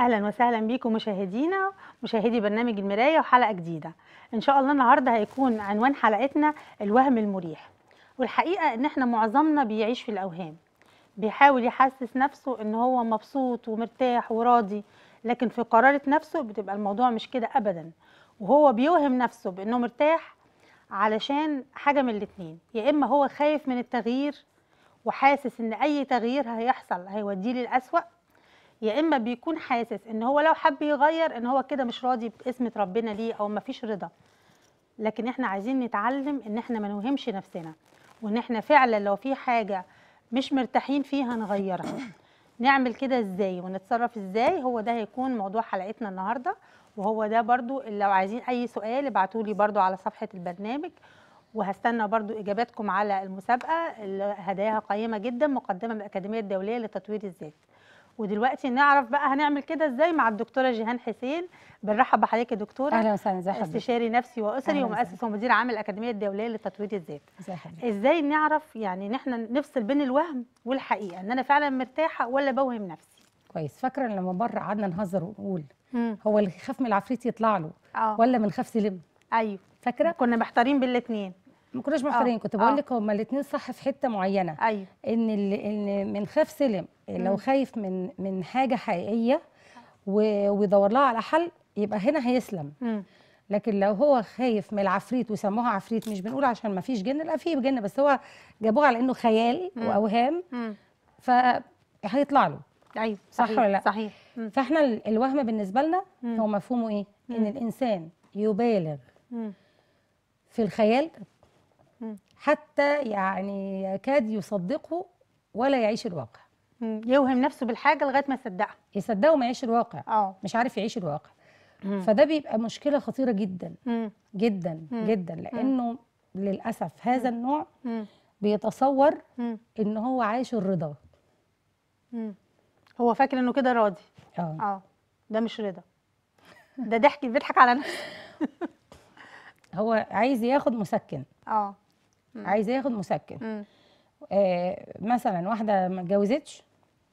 اهلا وسهلا بيكم مشاهدينا مشاهدي برنامج المرايه وحلقه جديده ان شاء الله النهارده هيكون عنوان حلقتنا الوهم المريح والحقيقه ان احنا معظمنا بيعيش في الاوهام بيحاول يحسس نفسه ان هو مبسوط ومرتاح وراضي لكن في قرارة نفسه بتبقى الموضوع مش كده ابدا وهو بيوهم نفسه بانه مرتاح علشان حاجه من الاثنين يا اما هو خايف من التغيير وحاسس ان اي تغيير هيحصل هيوديه للأسوأ يا اما بيكون حاسس ان هو لو حب يغير ان هو كده مش راضي باسمة ربنا ليه او ما فيش رضا لكن احنا عايزين نتعلم ان احنا ما نوهمش نفسنا وان احنا فعلا لو في حاجه مش مرتاحين فيها نغيرها نعمل كده ازاي ونتصرف ازاي هو ده هيكون موضوع حلقتنا النهارده وهو ده برضو لو عايزين اي سؤال ابعتوا لي برضو على صفحه البرنامج وهستنى برضو اجاباتكم على المسابقه هداياها قيمه جدا مقدمه من الاكاديميه الدوليه لتطوير الذات ودلوقتي نعرف بقى هنعمل كده ازاي مع الدكتوره جيهان حسين بنرحب بحضرتك يا دكتوره اهلا وسهلا ازي حضرتك استشاري نفسي واسري ومؤسس ومدير عام الاكاديميه الدوليه لتطوير الذات ازي حضرتك ازاي نعرف يعني ان احنا نفصل بين الوهم والحقيقه ان انا فعلا مرتاحه ولا بوهم نفسي كويس فاكره لما بره قعدنا نهزر ونقول هو اللي يخاف من العفريت يطلع له آه. ولا من خاف سلم ايوه فاكره كنا محتارين بالاثنين ما كناش آه. محتارين كنت بقول آه. لك هما الاثنين صح في حته معينه ايوه ان ان من خاف سلم لو خايف من من حاجه حقيقيه ويدور لها على حل يبقى هنا هيسلم لكن لو هو خايف من العفريت وسموها عفريت مش بنقول عشان ما فيش جن لا في جن بس هو جابوه على انه خيال مم. واوهام فهيطلع له ايوه صح صحيح. ولا لا صحيح مم. فاحنا الوهم بالنسبه لنا مم. هو مفهومه ايه مم. ان الانسان يبالغ مم. في الخيال حتى يعني يكاد يصدقه ولا يعيش الواقع يوهم نفسه بالحاجه لغايه ما يصدقها يصدقه وما يعيش الواقع اه مش عارف يعيش الواقع مم. فده بيبقى مشكله خطيره جدا مم. جدا مم. جدا لانه للاسف هذا النوع بيتصور ان هو عايش الرضا هو فاكر انه كده راضي اه اه ده مش رضا ده ضحك بيضحك على نفسه هو عايز ياخد مسكن اه عايز ياخد مسكن آه مثلا واحده ما اتجوزتش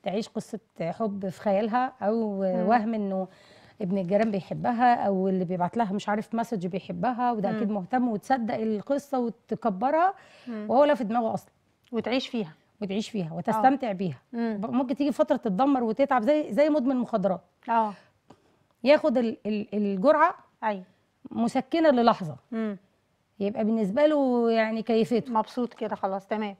تعيش قصه حب في خيالها او مم. وهم انه ابن الجيران بيحبها او اللي بيبعت لها مش عارف مسج بيحبها وده اكيد مهتم وتصدق القصه وتكبرها وهو لا في دماغه اصلا وتعيش فيها وتعيش فيها آه. وتستمتع أوه. بيها مم. ممكن تيجي فتره تتدمر وتتعب زي زي مدمن مخدرات اه ياخد الجرعه ايوه مسكنه للحظه مم. يبقى بالنسبه له يعني كيفيته مبسوط كده خلاص تمام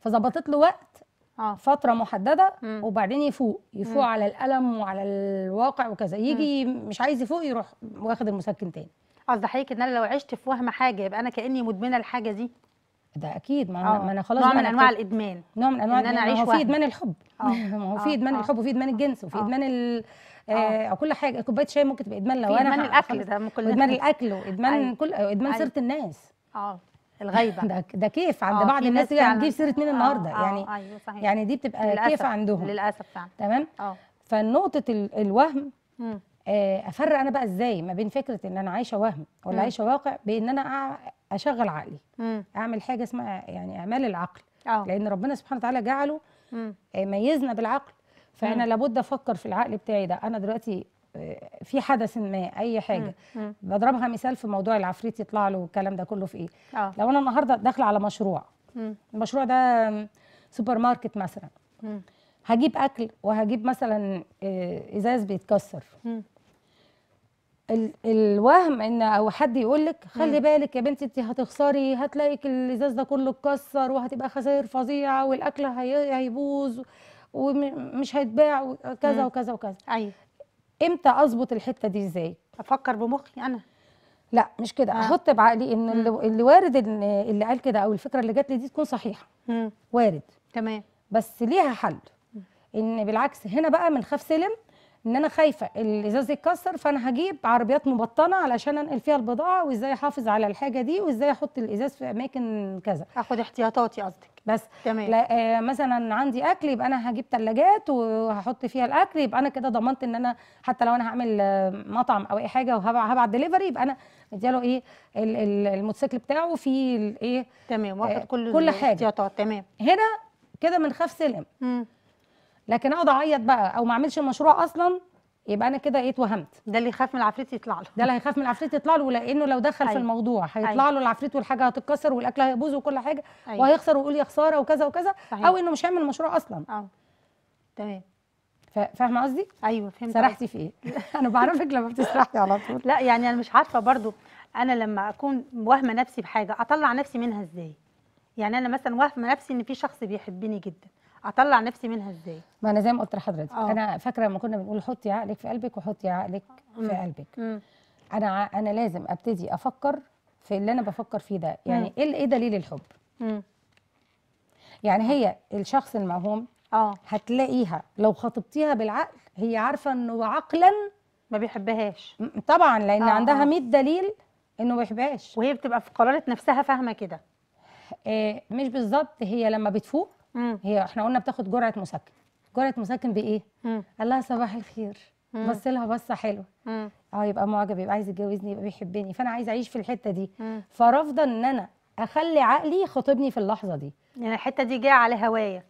فظبطت له وقت آه. فتره محدده مم. وبعدين يفوق يفوق مم. على الالم وعلى الواقع وكذا يجي مم. مش عايز يفوق يروح واخد المسكن تاني قصدي حضرتك ان انا لو عشت في وهم حاجه يبقى انا كاني مدمنه الحاجه دي ده اكيد ما آه. ما انا خلاص نوع من انواع الادمان نوع من انواع إن أنا أعيش آه. ما هو في ادمان الحب آه. ما هو في ادمان الحب وفي ادمان الجنس وفي ادمان ال... آه. آه. او كل حاجه كوبايه شاي ممكن تبقى ادمان لو انا ادمان الاكل ده ممكن ادمان الاكل وادمان أيوه. كل ادمان أيوه. سيره الناس اه الغيبه ده ده كيف عند آه، بعض الناس دي يعني سيره مين آه، النهارده آه. يعني أيوه صحيح. يعني دي بتبقى للأسف. كيف عندهم للاسف فعلا تمام اه فنقطه الوهم آه افرق انا بقى ازاي ما بين فكره ان انا عايشه وهم ولا م. عايشه واقع بان انا اشغل عقلي م. اعمل حاجه اسمها يعني اعمال العقل أوه. لان ربنا سبحانه وتعالى جعله ميزنا بالعقل فانا لابد افكر في العقل بتاعي ده انا دلوقتي آه، في حدث ما اي حاجه مم. بضربها مثال في موضوع العفريت يطلع له والكلام ده كله في ايه آه. لو انا النهارده داخله على مشروع مم. المشروع ده سوبر ماركت مثلا مم. هجيب اكل وهجيب مثلا آه، ازاز بيتكسر مم. ال الوهم ان او حد يقول لك خلي مم. بالك يا بنتي انت هتخسري هتلاقي الازاز ده كله اتكسر وهتبقى خسائر فظيعه والاكل هي هيبوظ ومش هيتباع وكذا وكذا وكذا ايوه امتى اظبط الحته دي ازاي افكر بمخي انا لا مش كده آه. احط بعقلي ان اللي, اللي وارد ان اللي قال كده او الفكره اللي جات لي دي تكون صحيحه مم. وارد تمام بس ليها حل ان بالعكس هنا بقى من خاف سلم ان انا خايفه الازاز يتكسر فانا هجيب عربيات مبطنه علشان انقل فيها البضاعه وازاي احافظ على الحاجه دي وازاي احط الازاز في اماكن كذا اخد احتياطاتي قصدك بس تمام. لا آه مثلا عندي اكل يبقى انا هجيب ثلاجات وهحط فيها الاكل يبقى انا كده ضمنت ان انا حتى لو انا هعمل آه، مطعم او اي حاجه وهبعت دليفري يبقى انا مدياله ايه الموتوسيكل بتاعه فيه ايه تمام آه، واخد كل كل حاجه تمام هنا كده بنخاف سلم مم. لكن اقعد اعيط بقى او ما اعملش المشروع اصلا يبقى انا كده ايه اتوهمت ده اللي يخاف من العفريت يطلع له ده اللي هيخاف من العفريت يطلع له لانه لو دخل أيوة. في الموضوع هيطلع أيوة. له العفريت والحاجه هتتكسر والاكل هيبوظ وكل حاجه أيوة. وهيخسر ويقول يا خساره وكذا وكذا صحيح. او انه مش هيعمل مشروع اصلا اه تمام فاهمه قصدي ايوه فهمت سرحتي في ايه انا بعرفك لما بتسرحي على طول لا يعني انا مش عارفه برضو انا لما اكون واهمه نفسي بحاجه اطلع نفسي منها ازاي يعني انا مثلا واهمه نفسي ان في شخص بيحبني جدا اطلع نفسي منها ازاي ما انا زي ما قلت لحضرتك آه. انا فاكره لما كنا بنقول حطي عقلك في قلبك وحطي عقلك مم. في قلبك مم. انا انا لازم ابتدي افكر في اللي انا بفكر فيه ده يعني ايه ايه دليل الحب مم. يعني هي الشخص المعهوم اه هتلاقيها لو خاطبتيها بالعقل هي عارفه انه عقلا ما بيحبهاش طبعا لان آه. عندها 100 آه. دليل انه ما بيحبهاش وهي بتبقى في قرارة نفسها فاهمه كده إيه مش بالظبط هي لما بتفوق مم. هي احنا قلنا بتاخد جرعه مسكن جرعه مسكن بايه قال لها صباح الخير بص لها بصه حلوه اه يبقى معجب يبقى عايز يتجوزني يبقى بيحبني فانا عايز اعيش في الحته دي فرافضه ان انا اخلي عقلي يخاطبني في اللحظه دي يعني الحته دي جايه على هوايه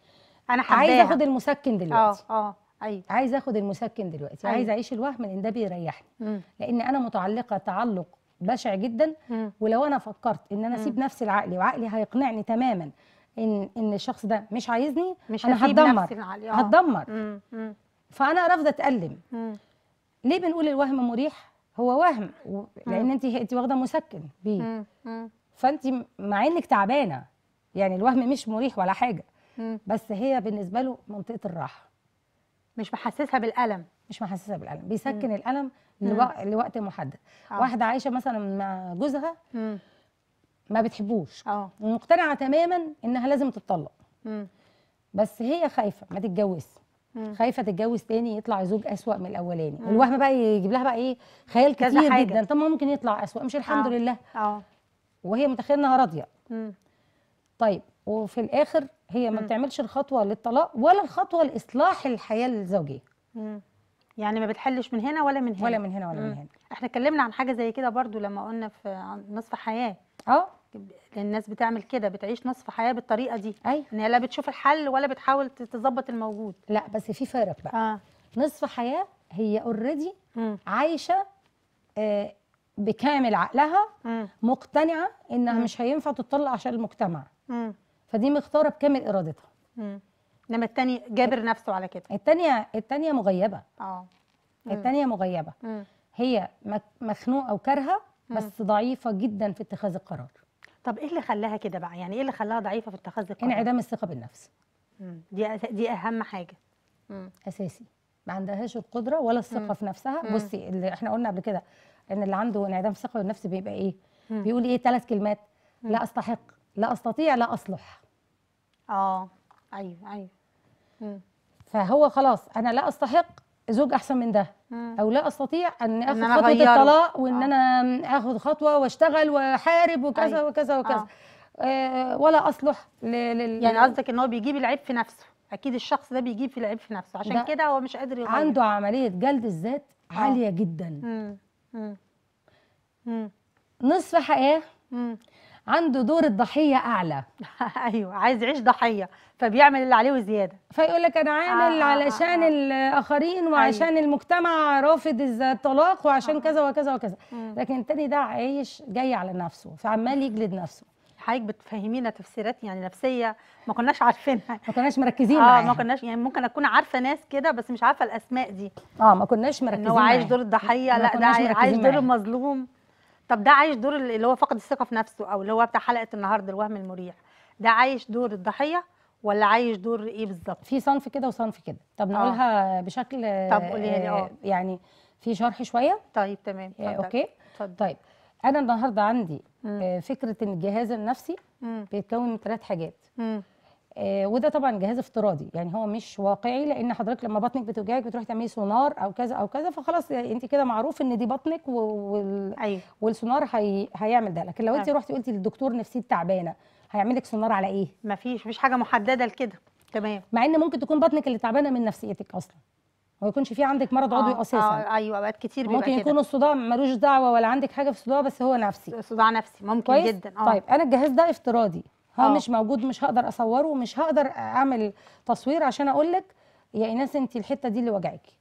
انا حباها عايز اخد المسكن دلوقتي اه اه ايوه عايز اخد المسكن دلوقتي أيوة. عايز اعيش الوهم ان ده بيريحني لان انا متعلقه تعلق بشع جدا مم. ولو انا فكرت ان انا اسيب نفسي لعقلي وعقلي هيقنعني تماما ان ان الشخص ده مش عايزني مش انا هتدمر آه. هتدمر فانا رافضه اتالم ليه بنقول الوهم مريح هو وهم لان انت انت واخده مسكن بيه فانت مع انك تعبانه يعني الوهم مش مريح ولا حاجه بس هي بالنسبه له منطقه الراحه مش محسسها بالالم مش محسسها بالالم بيسكن الالم لوقت محدد آه. واحده عايشه مثلا مع جوزها ما بتحبوش اه مقتنعه تماما انها لازم تتطلق مم. بس هي خايفه ما تتجوزش خايفه تتجوز تاني يطلع زوج اسوا من الاولاني الوهم بقى يجيب لها بقى ايه خيال كتير حاجة. جدا طب ما ممكن يطلع اسوا مش الحمد أوه. لله اه وهي متخيله انها راضيه طيب وفي الاخر هي ما بتعملش الخطوه للطلاق ولا الخطوه لاصلاح الحياه الزوجيه يعني ما بتحلش من هنا ولا من هنا ولا من هنا ولا مم. من هنا احنا اتكلمنا عن حاجه زي كده برضو لما قلنا في نصف حياه اه الناس بتعمل كده بتعيش نصف حياه بالطريقه دي ايوه ان هي لا بتشوف الحل ولا بتحاول تظبط الموجود لا بس في فرق بقى آه. نصف حياه هي اوريدي عايشه آه بكامل عقلها م. مقتنعه انها م. مش هينفع تطلع عشان المجتمع م. فدي مختاره بكامل ارادتها انما التاني جابر نفسه على كده الثانيه الثانيه مغيبه اه الثانيه مغيبه هي مخنوقه وكارهه بس ضعيفه جدا في اتخاذ القرار طب ايه اللي خلاها كده بقى يعني ايه اللي خلاها ضعيفه في اتخاذ القرار انعدام يعني الثقه بالنفس مم. دي دي اهم حاجه مم. اساسي ما عندهاش القدره ولا الثقه مم. في نفسها مم. بصي اللي احنا قلنا قبل كده ان اللي عنده انعدام ثقه بالنفس بيبقى ايه مم. بيقول ايه ثلاث كلمات مم. لا استحق لا استطيع لا اصلح اه ايوه ايوه مم. فهو خلاص انا لا استحق زوج احسن من ده او لا استطيع ان اخد إن خطوه الطلاق وان آه. انا اخد خطوه واشتغل واحارب وكذا أي. أيوه. وكذا وكذا آه. آه ولا اصلح لل... يعني قصدك ان هو بيجيب العيب في نفسه اكيد الشخص ده بيجيب في العيب في نفسه عشان كده هو مش قادر يغير عنده عمليه جلد الذات آه. عاليه جدا مم. مم. مم. نصف حياه مم. عنده دور الضحيه اعلى ايوه عايز يعيش ضحيه فبيعمل اللي عليه وزياده فيقول لك انا عامل آه, آه، علشان آه آه. الاخرين أيوة. وعشان أيوة. المجتمع رافض الطلاق وعشان آه. آه. كذا وكذا وكذا لكن التاني ده عايش جاي على نفسه فعمال يجلد نفسه حضرتك بتفهمينا تفسيرات يعني نفسيه ما كناش عارفينها ما كناش مركزين اه ما كناش يعني ممكن اكون عارفه ناس كده بس مش عارفه الاسماء دي اه ما كناش مركزين ان هو عايش دور الضحيه لا ده عايش دور المظلوم طب ده عايش دور اللي هو فقد الثقه في نفسه او اللي هو بتاع حلقه النهارده الوهم المريح ده عايش دور الضحيه ولا عايش دور ايه بالظبط في صنف كده وصنف كده طب آه. نقولها آه. بشكل طب قولي آه. اه يعني في شرح شويه طيب تمام آه اوكي اتفضل طيب انا النهارده عندي مم. آه، فكره الجهاز النفسي بيتكون من ثلاث حاجات مم. آه، وده طبعا جهاز افتراضي يعني هو مش واقعي لان حضرتك لما بطنك بتوجعك بتروحي تعملي سونار او كذا او كذا فخلاص يعني انت كده معروف ان دي بطنك وال... أيوه. والسونار هي... هيعمل ده لكن لو انت نعم. رحتي قلتي للدكتور نفسيتي تعبانه هيعمل لك سونار على ايه مفيش مفيش حاجه محدده لكده تمام مع ان ممكن تكون بطنك اللي تعبانه من نفسيتك اصلا ما يكونش في عندك مرض عضوي آه اساسا آه ايوه اوقات كتير بيبقى ممكن يكون الصداع ملوش دعوه ولا عندك حاجه في الصداع بس هو نفسي صداع نفسي ممكن كويس؟ جدا اه طيب انا الجهاز ده افتراضي هو آه. مش موجود مش هقدر اصوره ومش هقدر اعمل تصوير عشان اقول لك يا ايناس انت الحته دي اللي وجعاكي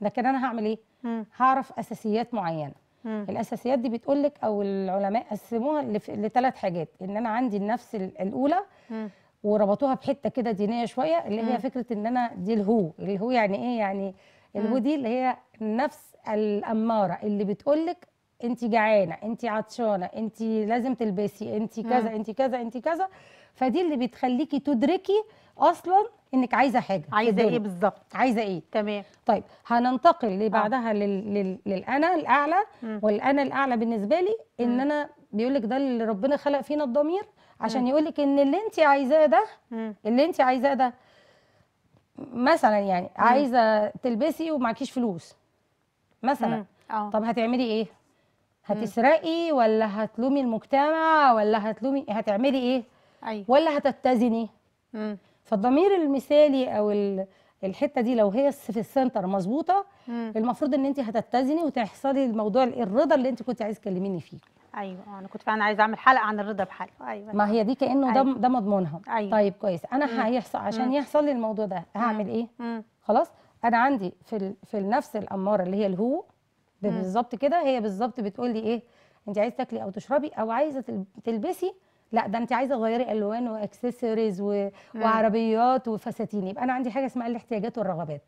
لكن انا هعمل ايه مم. هعرف اساسيات معينه مم. الاساسيات دي بتقول لك او العلماء قسموها لثلاث حاجات ان انا عندي النفس الاولى مم. وربطوها بحته كده دينيه شويه اللي هي فكره ان انا دي الهو الهو يعني ايه يعني الهو دي اللي هي النفس الاماره اللي بتقول لك انت جعانه انت عطشانه انت لازم تلبسي انت كذا انت كذا انت كذا فدي اللي بتخليكي تدركي اصلا انك عايزه حاجه عايزه ايه بالظبط عايزه ايه تمام طيب هننتقل اللي آه. بعدها آه. للانا الاعلى والانا الاعلى بالنسبه لي ان انا بيقول لك ده اللي ربنا خلق فينا الضمير عشان يقول لك ان اللي انت عايزاه ده اللي انت عايزاه ده مثلا يعني عايزه تلبسي ومعكيش فلوس مثلا آه. طب هتعملي ايه هتسرقي ولا هتلومي المجتمع ولا هتلومي هتعملي ايه أيوة. ولا هتتزني مم. فالضمير المثالي او الحته دي لو هي في السنتر مظبوطه المفروض ان انت هتتزني وتحصلي الموضوع الرضا اللي انت كنت عايز تكلميني فيه ايوه آه، انا كنت فعلا عايزه اعمل حلقه عن الرضا بحاله ايوه ما هي دي كانه أيوة. ده ده مضمونها أيوة. طيب كويس انا هيحصل عشان مم. يحصل لي الموضوع ده هعمل مم. ايه مم. خلاص انا عندي في في النفس الاماره اللي هي الهو بالظبط كده هي بالظبط بتقول لي ايه انت عايزه تاكلي او تشربي او عايزه تلبسي لا ده انت عايزه تغيري الوان واكسسوارز و... وعربيات وفساتين يبقى انا عندي حاجه اسمها الاحتياجات والرغبات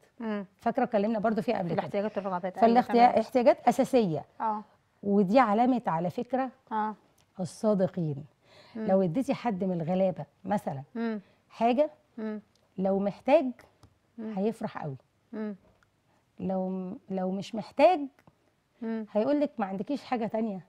فاكره اتكلمنا برضو فيها قبل كده الاحتياجات والرغبات أيوة، فالاحتياجات اساسيه اه ودي علامه على فكره اه الصادقين مم. لو اديتي حد من الغلابه مثلا مم. حاجه مم. لو محتاج هيفرح قوي لو لو مش محتاج هيقول لك ما عندكيش حاجه تانية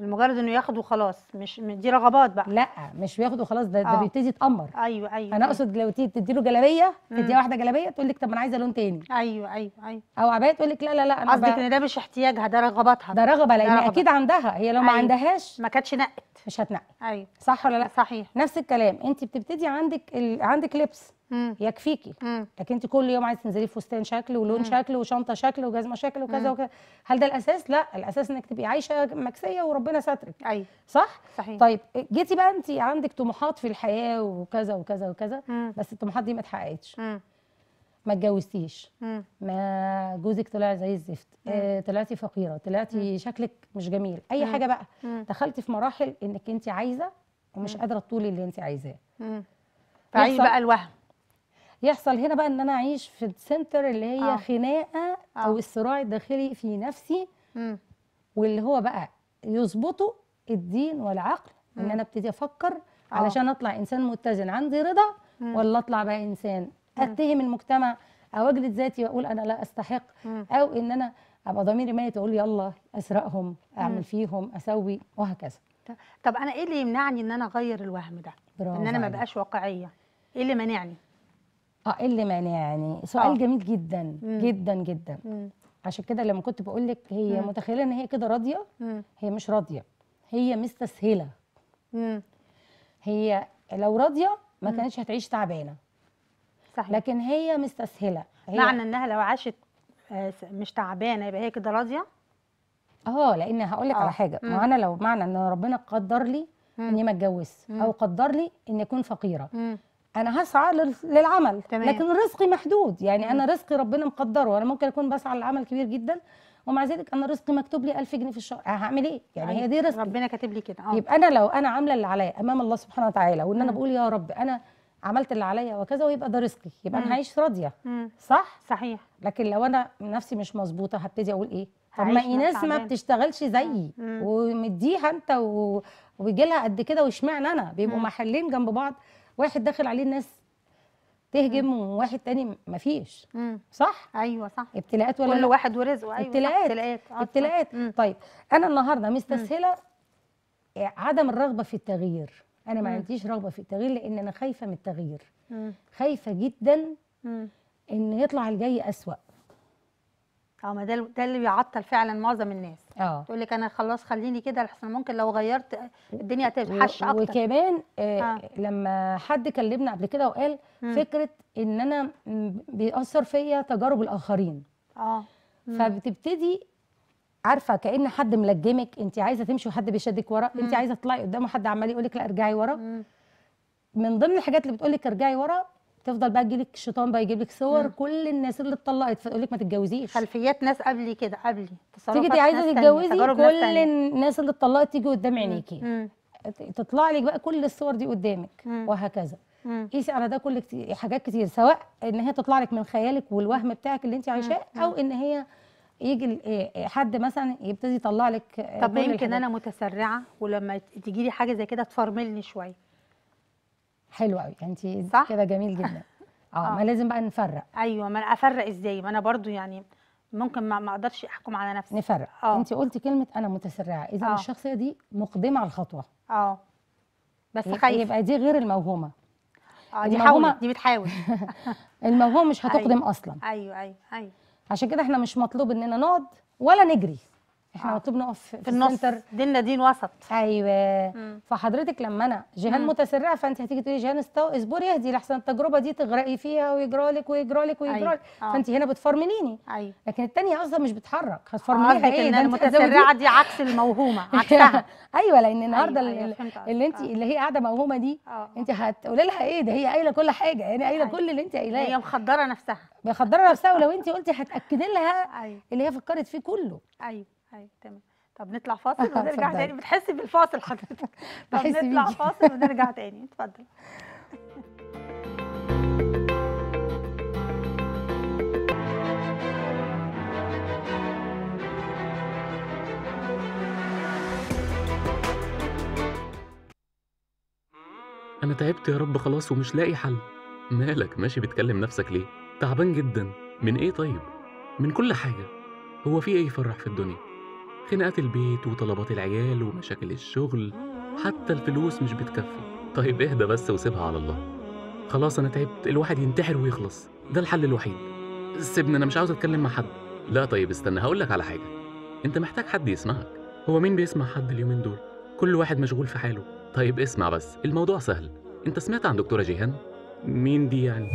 لمجرد انه ياخد وخلاص مش دي رغبات بقى لا مش بياخد وخلاص ده, ده آه. بيبتدي يتامر ايوه ايوه انا أيوة. اقصد لو تدي له جلابيه تديها واحده جلابيه تقول لك طب انا عايزه لون تاني ايوه ايوه ايوه او عبايه تقول لك لا لا لا انا قصدك ان ده مش احتياجها ده رغباتها ده رغبه لان رغبة. اكيد عندها هي لو ما أيوة. عندهاش ما كانتش نقت مش هتنقي ايوه صح ولا لا صحيح نفس الكلام انت بتبتدي عندك ال... عندك لبس يكفيكي لكن انت كل يوم عايز تنزلي فستان شكل ولون شكل وشنطه شكل وجزمه شكل وكذا وكذا هل ده الاساس لا الاساس انك تبقي عايشه مكسيه وربنا ساترك ايوه صح صحيح طيب جيتي بقى انت عندك طموحات في الحياه وكذا وكذا وكذا مم. بس الطموحات دي ما اتحققتش ما اتجوزتيش ما جوزك طلع زي الزفت آه طلعتي فقيره طلعتي مم. شكلك مش جميل اي مم. حاجه بقى مم. دخلتي في مراحل انك انت عايزه ومش قادره تطولي اللي انت عايزاه فعي بقى الوهم يحصل هنا بقى ان انا اعيش في السنتر اللي هي آه. خناقه آه. او الصراع الداخلي في نفسي م. واللي هو بقى يظبطه الدين والعقل م. ان انا ابتدي افكر آه. علشان اطلع انسان متزن عندي رضا م. ولا اطلع بقى انسان اتهم المجتمع او اجلد ذاتي واقول انا لا استحق م. او ان انا ابقى ضميري ميت اقول يلا اسرقهم اعمل فيهم اسوي وهكذا طب انا ايه اللي يمنعني ان انا اغير الوهم ده ان انا ما بقاش واقعيه ايه اللي مانعني اه ايه اللي مانعني؟ سؤال آه. جميل جدا مم. جدا جدا مم. عشان كده لما كنت بقول لك هي مم. متخيله ان هي كده راضيه هي مش راضيه هي مستسهله مم. هي لو راضيه ما مم. كانتش هتعيش تعبانه صحيح لكن هي مستسهله هي معنى انها لو عاشت آه، مش تعبانه يبقى هي كده راضيه اه لان هقول لك على آه. حاجه ما انا لو معنى ان ربنا قدر لي اني ما اتجوزش او قدر لي اني اكون فقيره مم. انا هسعى للعمل تمام. لكن رزقي محدود يعني مم. انا رزقي ربنا مقدره انا ممكن اكون بسعى للعمل كبير جدا ومع ذلك انا رزقي مكتوب لي 1000 جنيه في الشهر أه، هعمل ايه يعني طيب، هي دي رزقي ربنا كاتب لي كده اه يبقى انا لو انا عامله اللي عليا امام الله سبحانه وتعالى وان انا بقول يا رب انا عملت اللي عليا وكذا ويبقى ده رزقي يبقى انا هعيش راضيه صح صحيح لكن لو انا نفسي مش مظبوطه هبتدي اقول ايه طب ما ايناس ما بتشتغلش زيي ومديها انت و... وبيجي لها قد كده واشمعنى انا بيبقوا محلين جنب بعض واحد داخل عليه الناس تهجم مم. وواحد تاني مفيش مم. صح ايوه صح ابتلاءات ولا كل واحد ورزقه ايوه ابتلاءات ابتلاءات, آه، طيب انا النهارده مستسهله مم. عدم الرغبه في التغيير انا ما عنديش رغبه في التغيير لان انا خايفه من التغيير مم. خايفه جدا مم. ان يطلع الجاي اسوا اه ما ده اللي بيعطل فعلا معظم الناس اه تقول لك انا خلاص خليني كده لحسن ممكن لو غيرت الدنيا هتحش اكتر وكمان آه آه. لما حد كلمنا قبل كده وقال م. فكره ان انا بيأثر فيا تجارب الاخرين اه فبتبتدي عارفه كان حد ملجمك انت عايزه تمشي وحد بيشدك ورا انت عايزه تطلعي قدامه حد عمال يقول لك لا ارجعي ورا من ضمن الحاجات اللي بتقول لك ارجعي ورا تفضل بقى تجيلك الشيطان بقى يجيب لك صور مم. كل الناس اللي اتطلقت فتقول لك ما تتجوزيش خلفيات ناس قبلي كده قبلي تيجي عايزه تتجوزي كل الناس اللي اتطلقت تيجي قدام عينيكي تطلع لك بقى كل الصور دي قدامك مم. وهكذا قيسي على ده كل كتير حاجات كتير سواء ان هي تطلع لك من خيالك والوهم بتاعك اللي انت عايشاه او ان هي يجي حد مثلا يبتدي يطلع لك طب يمكن انا متسرعه ولما تيجي لي حاجه زي كده تفرملني شويه حلو قوي يعني انت صح كده جميل جدا اه ما اه. لازم بقى نفرق ايوه ما انا افرق ازاي ما انا برضو يعني ممكن ما اقدرش احكم على نفسي نفرق أوه. انت قلتي كلمه انا متسرعه اذا أوه. الشخصيه دي مقدمه على الخطوه اه بس خايفه يبقى دي غير الموهومه اه دي الموهومة دي بتحاول الموهومه مش هتقدم أيوة. اصلا ايوه ايوه ايوه عشان كده احنا مش مطلوب اننا نقعد ولا نجري احنا مطلوب آه. نقف في, في النص ديننا دين وسط ايوه مم. فحضرتك لما انا جيهان متسرعه فانت هتيجي تقولي جيهان اصبري اهدي لحسن التجربه دي تغرقي فيها ويجرى لك ويجرى لك ويجرى أيوة. لك آه. فانت هنا بتفرمليني ايوه لكن الثانيه اصلا مش بتحرك هتفرمليها آه ايه المتسرعه دي عكس الموهومه عكسها ايوه لان أيوة، النهارده أيوة. اللي, اللي انت اللي هي قاعده موهومه دي آه، آه. انت هتقولي لها ايه ده هي قايله كل حاجه يعني قايله أيوة. كل اللي انت قايلاه هي مخدره نفسها مخدره نفسها ولو انت قلتي هتاكدي لها أيوة. اللي هي فكرت فيه كله ايوه ايوه تمام طب نطلع فاصل آه، ونرجع تاني بتحسي بالفاصل حضرتك طب نطلع فاصل ونرجع تاني اتفضل أنا تعبت يا رب خلاص ومش لاقي حل مالك ماشي بتكلم نفسك ليه؟ تعبان جدا من إيه طيب؟ من كل حاجة هو في إيه يفرح في الدنيا؟ خناقات البيت وطلبات العيال ومشاكل الشغل حتى الفلوس مش بتكفي طيب اهدى بس وسيبها على الله خلاص انا تعبت الواحد ينتحر ويخلص ده الحل الوحيد سيبني انا مش عاوز اتكلم مع حد لا طيب استنى هقولك على حاجه انت محتاج حد يسمعك هو مين بيسمع حد اليومين دول كل واحد مشغول في حاله طيب اسمع بس الموضوع سهل انت سمعت عن دكتوره جيهان مين دي يعني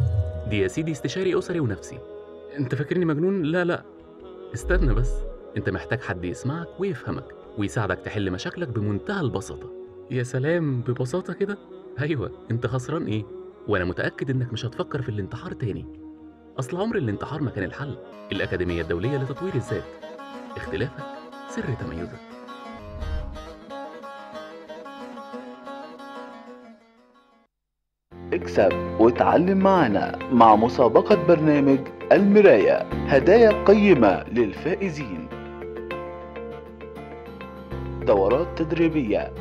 دي يا سيدي استشاري اسري ونفسي انت فاكرني مجنون لا لا استنى بس انت محتاج حد يسمعك ويفهمك ويساعدك تحل مشاكلك بمنتهى البساطة يا سلام ببساطة كده أيوة أنت خسران إيه وأنا متأكد إنك مش هتفكر في الانتحار تاني أصل عمر الانتحار ما كان الحل الأكاديمية الدولية لتطوير الذات اختلافك سر تميزك اكسب وتعلم معنا مع مسابقة برنامج المراية هدايا قيمة للفائزين دورات تدريبية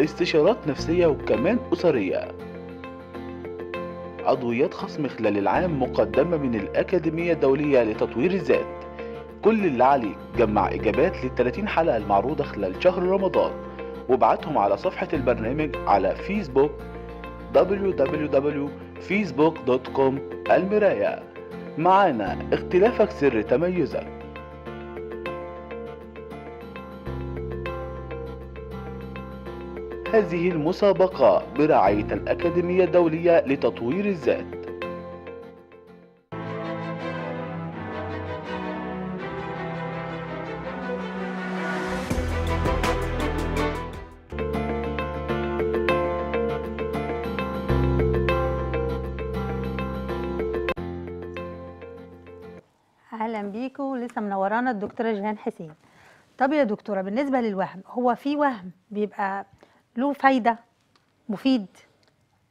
استشارات نفسية وكمان أسرية عضويات خصم خلال العام مقدمة من الأكاديمية الدولية لتطوير الذات كل اللي عليك جمع إجابات لل 30 حلقة المعروضة خلال شهر رمضان وابعتهم على صفحة البرنامج على فيسبوك www.facebook.com المراية معانا اختلافك سر تميزك هذه المسابقة برعاية الأكاديمية الدولية لتطوير الذات اهلا بيكم لسه منورانا الدكتوره جيهان حسين طب يا دكتوره بالنسبه للوهم هو في وهم بيبقى له فايده مفيد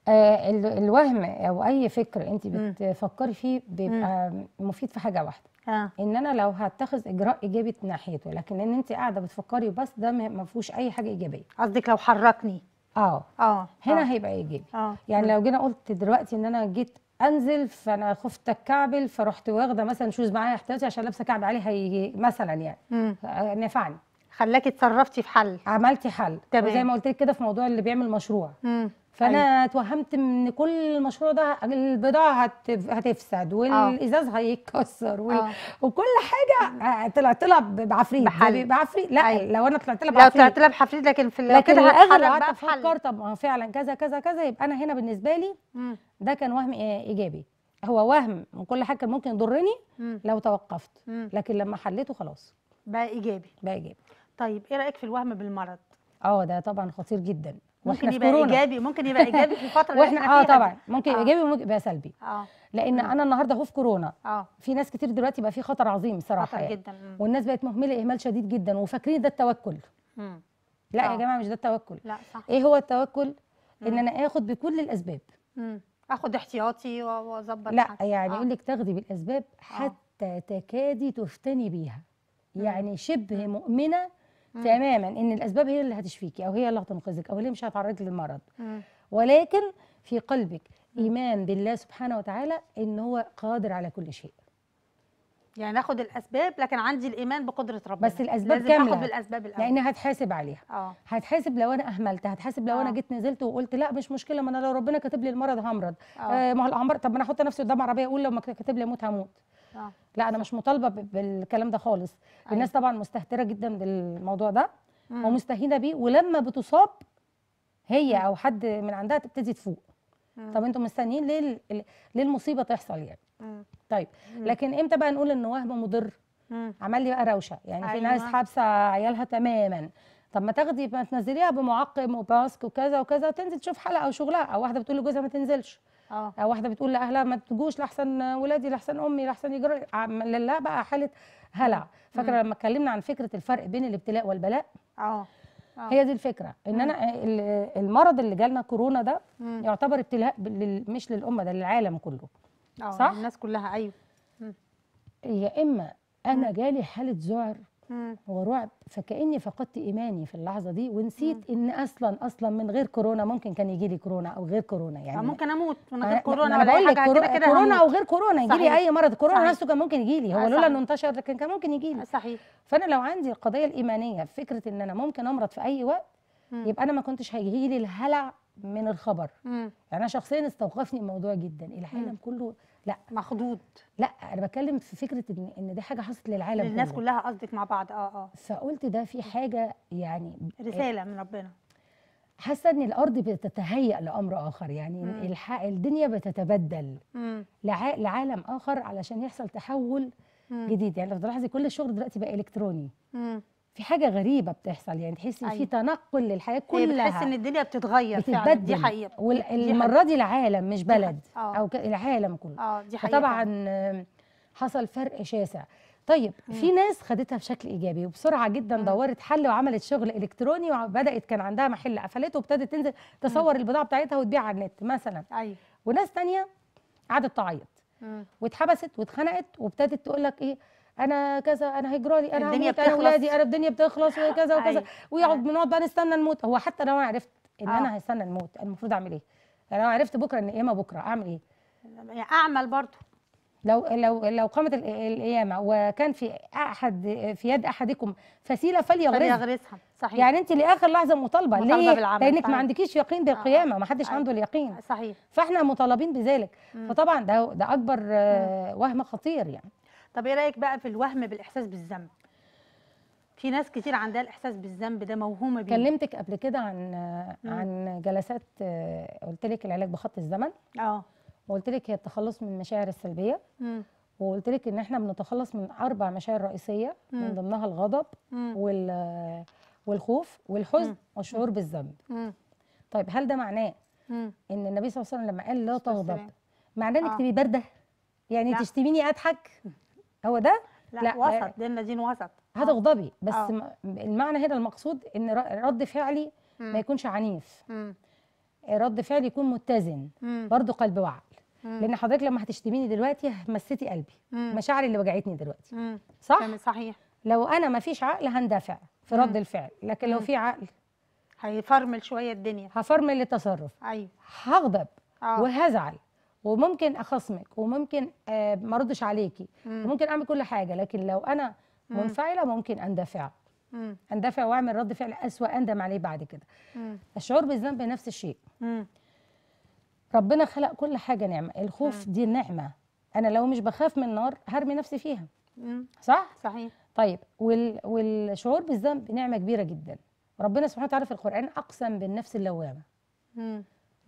آه الوهم او اي فكر انت بتفكري فيه بيبقى مفيد في حاجه واحده آه. ان انا لو هتخذ اجراء ايجابي ناحيته لكن ان انت قاعده بتفكري بس ده ما فيهوش اي حاجه ايجابيه قصدك لو حركني اه اه هنا أوه. هيبقى ايجابي آه. يعني لو جينا قلت دلوقتي ان انا جيت انزل فانا خفت اتكعبل فرحت واخده مثلا شوز معايا احتياطي عشان لابسه كعب عليها هي مثلا يعني آه، نفعني خلاكي اتصرفتي في حل عملتي حل تمام زي ما قلت لك كده في موضوع اللي بيعمل مشروع مم. فانا أيوة. ان كل المشروع ده البضاعه هت... هتفسد آه. والازاز هيتكسر وال... آه. وكل حاجه آه، طلعت لها بعفريت بحبيب. بعفريت لا أيوة. لو انا طلعت لها بعفريت لو طلعت لها بعفريت لكن في لكن كده هتحل بقى بحل طب فعلا كذا كذا كذا يبقى انا هنا بالنسبه لي مم. ده كان وهم ايجابي هو وهم وكل حاجه كان ممكن يضرني لو توقفت مم. لكن لما حليته خلاص بقى ايجابي بقى ايجابي طيب ايه رايك في الوهم بالمرض اه ده طبعا خطير جدا ممكن يبقى كورونا. ايجابي ممكن يبقى ايجابي في الفتره اللي واحنا اه طبعا ممكن آه. ايجابي وممكن يبقى سلبي اه لان مم. انا النهارده اهو في كورونا اه في ناس كتير دلوقتي بقى في خطر عظيم صراحه خطر يعني. جدا مم. والناس بقت مهمله اهمال شديد جدا وفاكرين ده التوكل مم. لا آه. يا جماعه مش ده التوكل لا صح ايه هو التوكل مم. ان انا اخد بكل الاسباب مم. اخد احتياطي واظبط لا حاجة. يعني آه. يقول لك تاخدي بالاسباب آه. حتى آه. تكادي تفتني بيها يعني شبه مؤمنه تماما ان الاسباب هي اللي هتشفيكي او هي اللي هتنقذك او هي اللي مش هتعرضك للمرض ولكن في قلبك ايمان بالله سبحانه وتعالى ان هو قادر على كل شيء يعني ناخد الاسباب لكن عندي الايمان بقدره ربنا بس الاسباب كامله ناخد بالاسباب الاول لان هتحاسب عليها اه هتحاسب لو انا اهملت هتحاسب لو أوه. انا آه. جيت نزلت وقلت لا مش مشكله ما انا لو ربنا كاتب لي المرض همرض آه, آه، ما هو الاعمار طب ما انا احط نفسي قدام عربيه اقول لو ما كاتب لي اموت هموت آه. لا انا مش مطالبه بالكلام ده خالص أيوة. الناس طبعا مستهتره جدا بالموضوع ده مم. ومستهينه بيه ولما بتصاب هي مم. او حد من عندها تبتدي تفوق مم. طب انتم مستنيين ليه ليه المصيبه تحصل يعني مم. طيب مم. لكن امتى بقى نقول ان وهم مضر مم. عمل لي بقى روشه يعني أيوة. في ناس أيوة. حابسه عيالها تماما طب ما تاخدي ما تنزليها بمعقم وباسك وكذا وكذا وتنزل تشوف حلقه او شغلها او واحده بتقول لجوزها ما تنزلش أوه. آه، واحده بتقول لاهلها ما تجوش لاحسن ولادي لاحسن امي لاحسن يجرى لا بقى حاله هلع فاكره لما اتكلمنا عن فكره الفرق بين الابتلاء والبلاء اه, آه. هي دي الفكره ان انا المرض اللي جالنا كورونا ده مم. يعتبر ابتلاء مش للامه ده للعالم كله أوه. صح الناس كلها ايوه يا اما انا مم. جالي حاله ذعر مم. ورعب فكاني فقدت ايماني في اللحظه دي ونسيت مم. ان اصلا اصلا من غير كورونا ممكن كان يجي لي كورونا او غير كورونا يعني ممكن اموت من غير كورونا ولا بقول لك كورونا, كده كورونا او غير كورونا يجي لي اي مرض كورونا نفسه كان ممكن يجي لي هو لولا انه انتشر لكن كان ممكن يجي لي آه، صحيح فانا لو عندي القضيه الايمانيه في فكره ان انا ممكن امرض في اي وقت مم. يبقى انا ما كنتش هيجي لي الهلع من الخبر مم. يعني انا شخصيا استوقفني الموضوع جدا العالم كله لا مخضوض لا انا بتكلم في فكره ان ان دي حاجه حصلت للعالم الناس كلها قصدك مع بعض اه اه فقلت ده في حاجه يعني رساله من ربنا حاسه ان الارض بتتهيأ لامر اخر يعني الحق الدنيا بتتبدل لع... لعالم اخر علشان يحصل تحول مم. جديد يعني لو تلاحظي كل الشغل دلوقتي بقى الكتروني مم. في حاجه غريبه بتحصل يعني تحسي أيوة. في تنقل للحياه إيه، كلها بتحس ان الدنيا بتتغير فعلا دي حقيقه والمره دي العالم مش بلد آه. أو. او العالم كله اه دي حقيقه طبعا حصل فرق شاسع طيب مم. في ناس خدتها بشكل ايجابي وبسرعه جدا مم. دورت حل وعملت شغل الكتروني وبدات كان عندها محل قفلته وابتدت تنزل تصور مم. البضاعه بتاعتها وتبيع على النت مثلا ايوه وناس تانية قعدت تعيط واتحبست واتخنقت وابتدت تقول لك ايه انا كذا انا لي انا الدنيا بتخلص. انا اولادي انا الدنيا بتخلص وكذا أيوة. وكذا ويقعد أيوة. بنقعد بقى نستنى الموت هو حتى لو انا عرفت ان آه. انا هستنى الموت المفروض اعمل ايه؟ انا لو عرفت بكره ان قيامه بكره اعمل ايه؟ يعني اعمل برضه لو لو لو قامت القيامه وكان في احد في يد احدكم فسيله فليغرسها فليغرسها صحيح يعني انت لاخر لحظه مطالبه, مطالبة ليه؟ بالعمل. لانك صحيح. ما أيوة. عندكيش يقين بالقيامه آه. ما حدش آه. عنده اليقين صحيح فاحنا مطالبين بذلك فطبعا ده ده اكبر وهم خطير يعني طب ايه رايك بقى في الوهم بالاحساس بالذنب في ناس كتير عندها الاحساس بالذنب ده موهومه بيه كلمتك قبل كده عن مم. عن جلسات قلت لك العلاج بخط الزمن اه وقلت لك هي التخلص من المشاعر السلبيه مم. وقلت لك ان احنا بنتخلص من اربع مشاعر رئيسيه مم. من ضمنها الغضب وال والخوف والحزن مم. والشعور بالذنب طيب هل ده معناه مم. ان النبي صلى الله عليه وسلم لما قال لا تغضب معناه انك آه. تبقي بارده يعني لا. تشتميني اضحك هو ده لا, لا وسط آه، لان دين وسط هذا آه. غضبي بس أوه. المعنى هنا المقصود ان رد فعلي مم. ما يكونش عنيف مم. رد فعلي يكون متزن برضه قلب وعقل لان حضرتك لما هتشتميني دلوقتي مسيتي قلبي مشاعري اللي وجعتني دلوقتي مم. صح صحيح لو انا ما فيش عقل هندفع في رد الفعل لكن لو في عقل هيفرمل شويه الدنيا هفرمل التصرف ايوه هغضب آه. وهزعل وممكن اخصمك وممكن آه، ما اردش عليكي مم. وممكن اعمل كل حاجه لكن لو انا منفعله ممكن اندفع مم. اندفع واعمل رد فعل اسوا اندم عليه بعد كده مم. الشعور بالذنب نفس الشيء مم. ربنا خلق كل حاجه نعمه الخوف مم. دي نعمه انا لو مش بخاف من النار هرمي نفسي فيها مم. صح صحيح طيب وال... والشعور بالذنب نعمه كبيره جدا ربنا سبحانه وتعالى في القران اقسم بالنفس اللوامه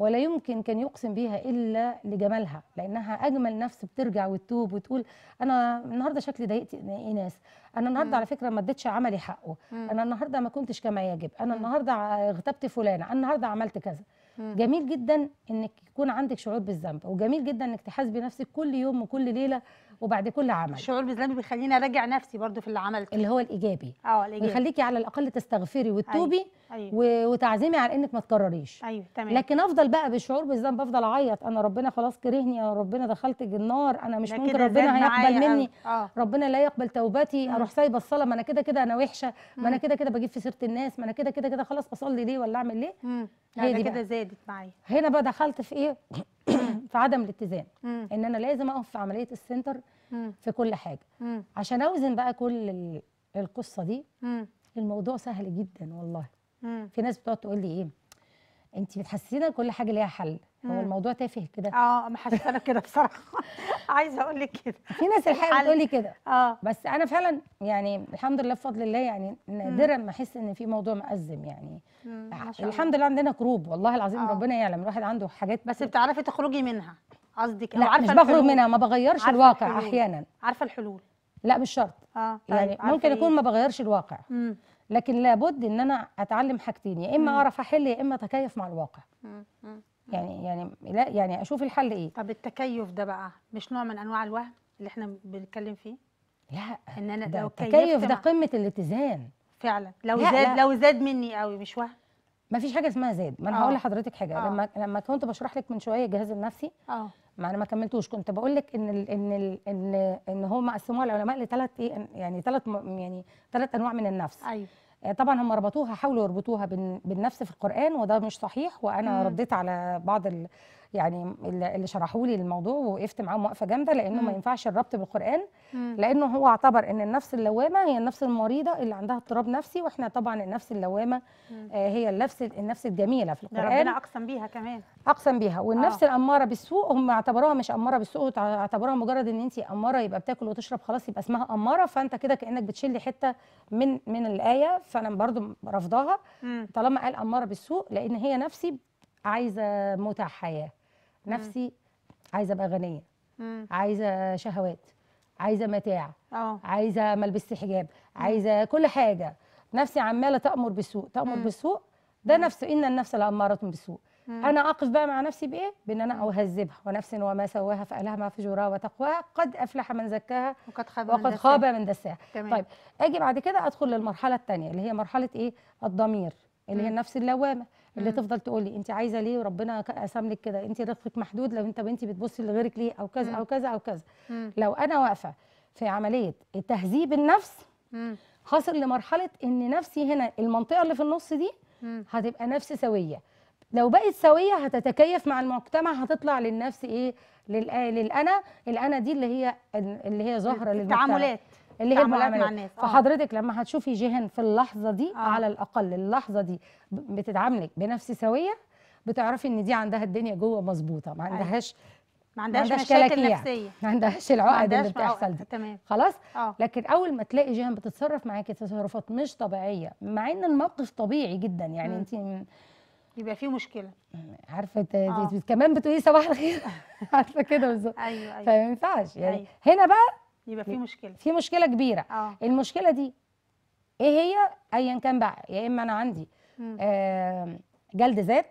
ولا يمكن كان يقسم بيها الا لجمالها لانها اجمل نفس بترجع وتتوب وتقول انا النهارده شكلي ضايقت إيه ناس انا النهارده على فكره ما اديتش عملي حقه انا النهارده ما كنتش كما يجب انا النهارده اغتبت فلانه انا النهارده عملت كذا جميل جدا انك يكون عندك شعور بالذنب وجميل جدا انك تحاسبي نفسك كل يوم وكل ليله وبعد كل عمل الشعور بالذنب بيخليني اراجع نفسي برضو في اللي عملته اللي هو الايجابي اه الايجابي بيخليكي على الاقل تستغفري وتتوبي أيوة. أيوة. وتعزمي على انك ما تكرريش ايوه تمام لكن افضل بقى بالشعور بالذنب افضل اعيط انا ربنا خلاص كرهني يا ربنا دخلت النار انا مش ممكن ربنا هيقبل مني أوه. آه. ربنا لا يقبل توبتي مم. اروح سايبه الصلاه ما انا كده كده انا وحشه ما انا كده كده بجيب في سيره الناس ما انا كده كده كده خلاص اصلي ليه ولا اعمل ليه امم هي دي كده زادت معايا هنا بقى دخلت في ايه في عدم الاتزان ان انا لازم اقف في عمليه السنتر في كل حاجه عشان اوزن بقى كل القصه دي الموضوع سهل جدا والله في ناس بتقعد تقول لي ايه انت بتحسسينا كل حاجه ليها حل هو الموضوع تافه كده اه ما حسيت انا كده بصراحه عايزه اقول لك كده في ناس الحقيقه بتقول لي كده اه بس انا فعلا يعني الحمد لله بفضل الله يعني نادرا ما احس ان في موضوع مأزم يعني الحمد لله عندنا كروب والله العظيم آه. ربنا يعلم الواحد عنده حاجات بس بتعرفي تخرجي منها قصدك لا عارفه مش بخرج منها ما بغيرش الواقع الحلول. احيانا عارفه الحلول لا مش شرط اه طيب يعني ممكن إيه؟ اكون ما بغيرش الواقع لكن لابد ان انا اتعلم حاجتين يا اما اعرف احل يا اما اتكيف مع الواقع يعني يعني لا يعني اشوف الحل ايه طب التكيف ده بقى مش نوع من انواع الوهم اللي احنا بنتكلم فيه لا ان انا ده لو التكيف ده قمه الاتزان فعلا لو لا زاد لا. لو زاد مني قوي مش وهم ما فيش حاجه اسمها زاد ما انا هقول آه. لحضرتك حاجه أوه. لما لما كنت بشرح لك من شويه الجهاز النفسي اه ما انا ما كملتوش كنت بقول لك ان الـ ان الـ ان ان هم قسموها العلماء لثلاث ايه يعني ثلاث يعني ثلاث انواع من النفس ايوه آه، طبعا هم ربطوها حاولوا يربطوها بالنفس في القرآن وده مش صحيح وأنا رديت على بعض يعني اللي شرحوا لي الموضوع ووقفت معاهم وقفه جامده لانه ما ينفعش الربط بالقران لانه هو اعتبر ان النفس اللوامه هي النفس المريضه اللي عندها اضطراب نفسي واحنا طبعا النفس اللوامه آه هي النفس النفس الجميله في القران ده ربنا اقسم بيها كمان اقسم بيها والنفس آه. الاماره بالسوء هم اعتبروها مش اماره بالسوء اعتبروها مجرد ان انت اماره يبقى بتاكل وتشرب خلاص يبقى اسمها اماره فانت كده كانك بتشلي حته من من الايه فانا برضو رافضاها طالما قال اماره بالسوء لان هي نفسي عايزه متاح حياه نفسي عايزه ابقى غنيه عايزه شهوات عايزه متاع أوه. عايزه ما البسش حجاب عايزه كل حاجه نفسي عماله تامر بالسوء تامر مم. بالسوء ده نفسه ان النفس لاماره بالسوء مم. انا اقف بقى مع نفسي بايه بان انا اهذبها ونفس وما سواها فالها ما فجورها وتقواها قد افلح من زكاها وقد خاب وقد من خاب من دساها طيب اجي بعد كده ادخل للمرحله الثانيه اللي هي مرحله ايه الضمير اللي مم. هي النفس اللوامه اللي تفضل تقول لي انت عايزه ليه وربنا قسم لك كده انت رزقك محدود لو انت بنتي بتبصي لغيرك ليه او كذا او كذا او كذا لو انا واقفه في عمليه تهذيب النفس حاصل لمرحله ان نفسي هنا المنطقه اللي في النص دي هتبقى نفس سويه لو بقت سويه هتتكيف مع المجتمع هتطلع للنفس ايه للانا الانا دي اللي هي اللي هي ظاهره للمجتمع التعاملات اللي هي المعاملات مع الناس آه. فحضرتك لما هتشوفي جهن في اللحظه دي آه. على الاقل اللحظه دي بتتعاملك بنفس سويه بتعرفي ان دي عندها الدنيا جوه مظبوطه ما أيوة. عندهاش ما عندهاش, ما عندهاش مشاكل نفسيه ما عندهاش العقد اللي بتحصل دي تمام. خلاص آه. لكن اول ما تلاقي جهن بتتصرف معاكي تصرفات مش طبيعيه مع ان الموقف طبيعي جدا يعني انت يبقى في مشكله عارفه دي آه. كمان بتقولي صباح الخير عارفه كده بالظبط ايوه ايوه فما ينفعش يعني أيوة. هنا بقى يبقى في مشكله في مشكله كبيره أوه. المشكله دي ايه هي ايا كان بقى يا اما انا عندي آه جلد ذات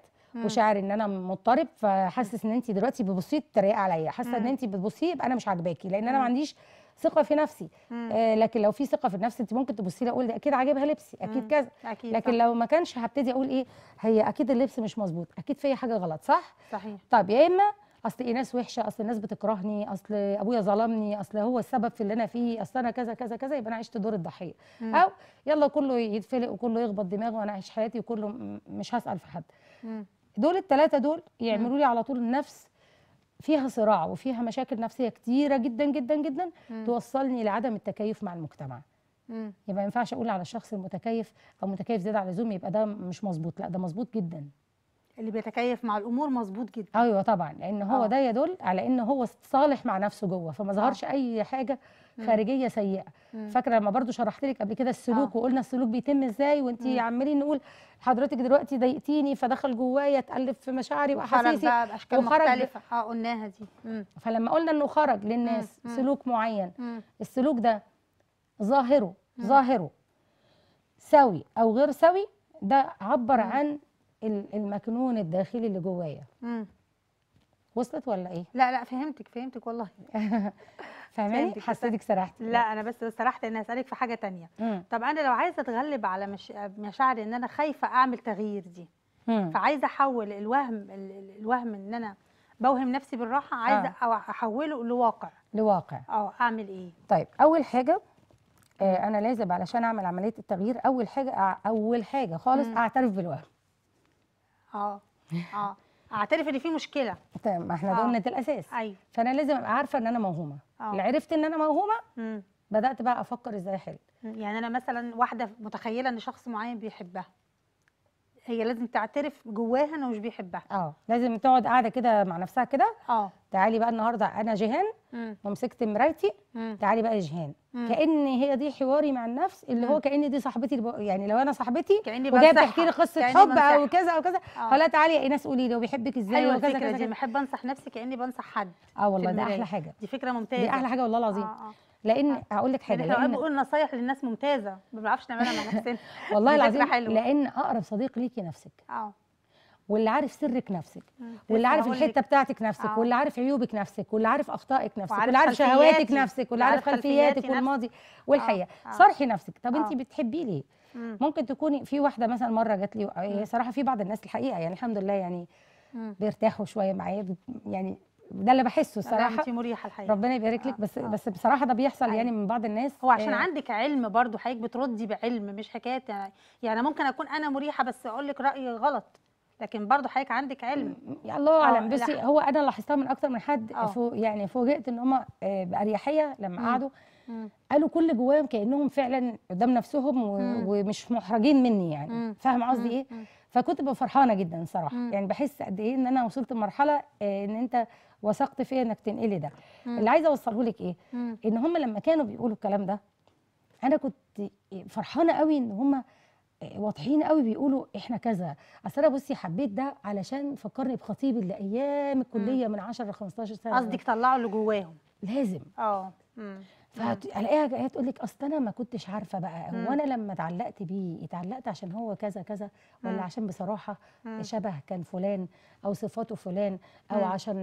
وشاعر ان انا مضطرب فحاسس ان انت دلوقتي بتبصي تريق عليا حاسه ان انت بتبصي يبقى انا مش عاجباكي لان انا ما عنديش ثقه في نفسي آه لكن لو في ثقه في النفس انت ممكن تبصي لي اقول ده اكيد عاجبها لبسي اكيد كذا لكن صح. لو ما كانش هبتدي اقول ايه هي اكيد اللبس مش مظبوط اكيد في حاجه غلط صح صحيح طب يا اما اصل ايه ناس وحشه اصل الناس بتكرهني اصل ابويا ظلمني اصل هو السبب في اللي انا فيه اصل انا كذا كذا كذا يبقى انا عشت دور الضحيه مم. او يلا كله يتفلق وكله يخبط دماغه وانا اعيش حياتي وكله مش هسال في حد مم. دول الثلاثه دول يعملوا لي على طول نفس فيها صراع وفيها مشاكل نفسيه كتيره جدا جدا جدا مم. توصلني لعدم التكيف مع المجتمع مم. يبقى ما ينفعش اقول على الشخص المتكيف او متكيف زياده عن اللزوم يبقى ده مش مظبوط لا ده مظبوط جدا اللي بيتكيف مع الامور مظبوط جدا ايوه طبعا لان هو آه. ده يدل على ان هو صالح مع نفسه جوه فما ظهرش آه. اي حاجه خارجيه سيئه فاكره لما برضو شرحت لك قبل كده السلوك آه. وقلنا السلوك بيتم ازاي وانت عمالين نقول حضرتك دلوقتي ضايقتيني فدخل جوايا اتقلب في مشاعري واحاسيسي وخرج باشكال مختلفه اه قلناها دي مم. فلما قلنا انه خرج للناس مم. سلوك معين مم. السلوك ده ظاهره ظاهره سوي او غير سوي ده عبر عن المكنون الداخلي اللي جوايا وصلت ولا ايه لا لا فهمتك فهمتك والله فهماني حسيتك سرحتي لا انا بس سرحت اني اسالك في حاجه تانية مم. طب انا لو عايزه اتغلب على مش... مشاعر ان انا خايفه اعمل تغيير دي مم. فعايزه احول الوهم الوهم ان انا بوهم نفسي بالراحه عايزه آه. احوله لواقع لواقع اه اعمل ايه طيب اول حاجه آه انا لازم علشان اعمل عمليه التغيير اول حاجه اول حاجه خالص مم. اعترف بالوهم آه. اه اعترف ان في مشكله تمام ما احنا دولنا آه. الاساس ايوه فانا لازم ابقى عارفه ان انا موهومه آه. اللي عرفت ان انا موهومه بدات بقى افكر ازاي احل يعني انا مثلا واحده متخيله ان شخص معين بيحبها هي لازم تعترف جواها انه مش بيحبها اه لازم تقعد قاعده كده مع نفسها كده اه تعالي بقى النهارده انا جيهان ومسكت مرايتي تعالي بقى جيهان كان هي دي حواري مع النفس اللي مم. هو كان دي صاحبتي الب... يعني لو انا صاحبتي وجايه بتحكي لي قصه حب او كذا او كذا هلا آه. تعالي يا ناس قولي لي وبيحبك ازاي أيوة وكذا كذا دي بحب انصح نفسي كاني بنصح حد اه والله ده احلى حاجه دي فكره ممتازه دي احلى حاجه والله العظيم آه آه. لان آه. هقول لك حاجه يعني احنا بنقول نصايح للناس ممتازه ما بنعرفش نعملها مع نفسنا والله العظيم لان اقرب صديق ليكي نفسك اه واللي عارف سرك نفسك واللي عارف الحته بتاعتك نفسك آه. واللي عارف عيوبك نفسك واللي عارف اخطائك نفسك واللي عارف شهواتك نفسك واللي عارف خلفياتك والماضي والحقيقه آه. صرحي نفسك طب انت بتحبيه ليه ممكن تكوني في واحده مثلا مره جات لي صراحه في بعض الناس الحقيقه يعني الحمد لله يعني بيرتاحوا شويه معايا يعني ده اللي بحسه الصراحه انت مريحه الحقيقه ربنا يبارك لك اه، بس آه. بس بصراحه ده بيحصل يعني من بعض الناس هو عشان آه. عندك علم برضو حضرتك بتردي بعلم مش حكايه يعني،, يعني ممكن اكون انا مريحه بس اقول لك راي غلط لكن برضه حضرتك عندك علم يا الله اه، اعلم بصي هو انا لاحظتها من اكتر من حد اه. فوق يعني فوجئت ان هم باريحيه لما قعدوا قالوا كل جواهم كانهم فعلا قدام نفسهم ومش محرجين مني يعني فاهم قصدي ايه فكنت ببقى فرحانه جدا صراحه يعني بحس قد ايه ان انا وصلت لمرحله ان انت وثقت فيا انك تنقلي ده مم. اللي عايزه اوصله لك ايه مم. ان هم لما كانوا بيقولوا الكلام ده انا كنت فرحانه قوي ان هم واضحين قوي بيقولوا احنا كذا اصل انا بصي حبيت ده علشان فكرني بخطيب اللي ايام الكليه مم. من 10 ل 15 سنه قصدك طلعوا اللي جواهم لازم اه فالاقيها جايه تقول لك اصل انا ما كنتش عارفه بقى هو انا لما اتعلقت بيه اتعلقت عشان هو كذا كذا ولا عشان بصراحه مم. شبه كان فلان او صفاته فلان او مم. عشان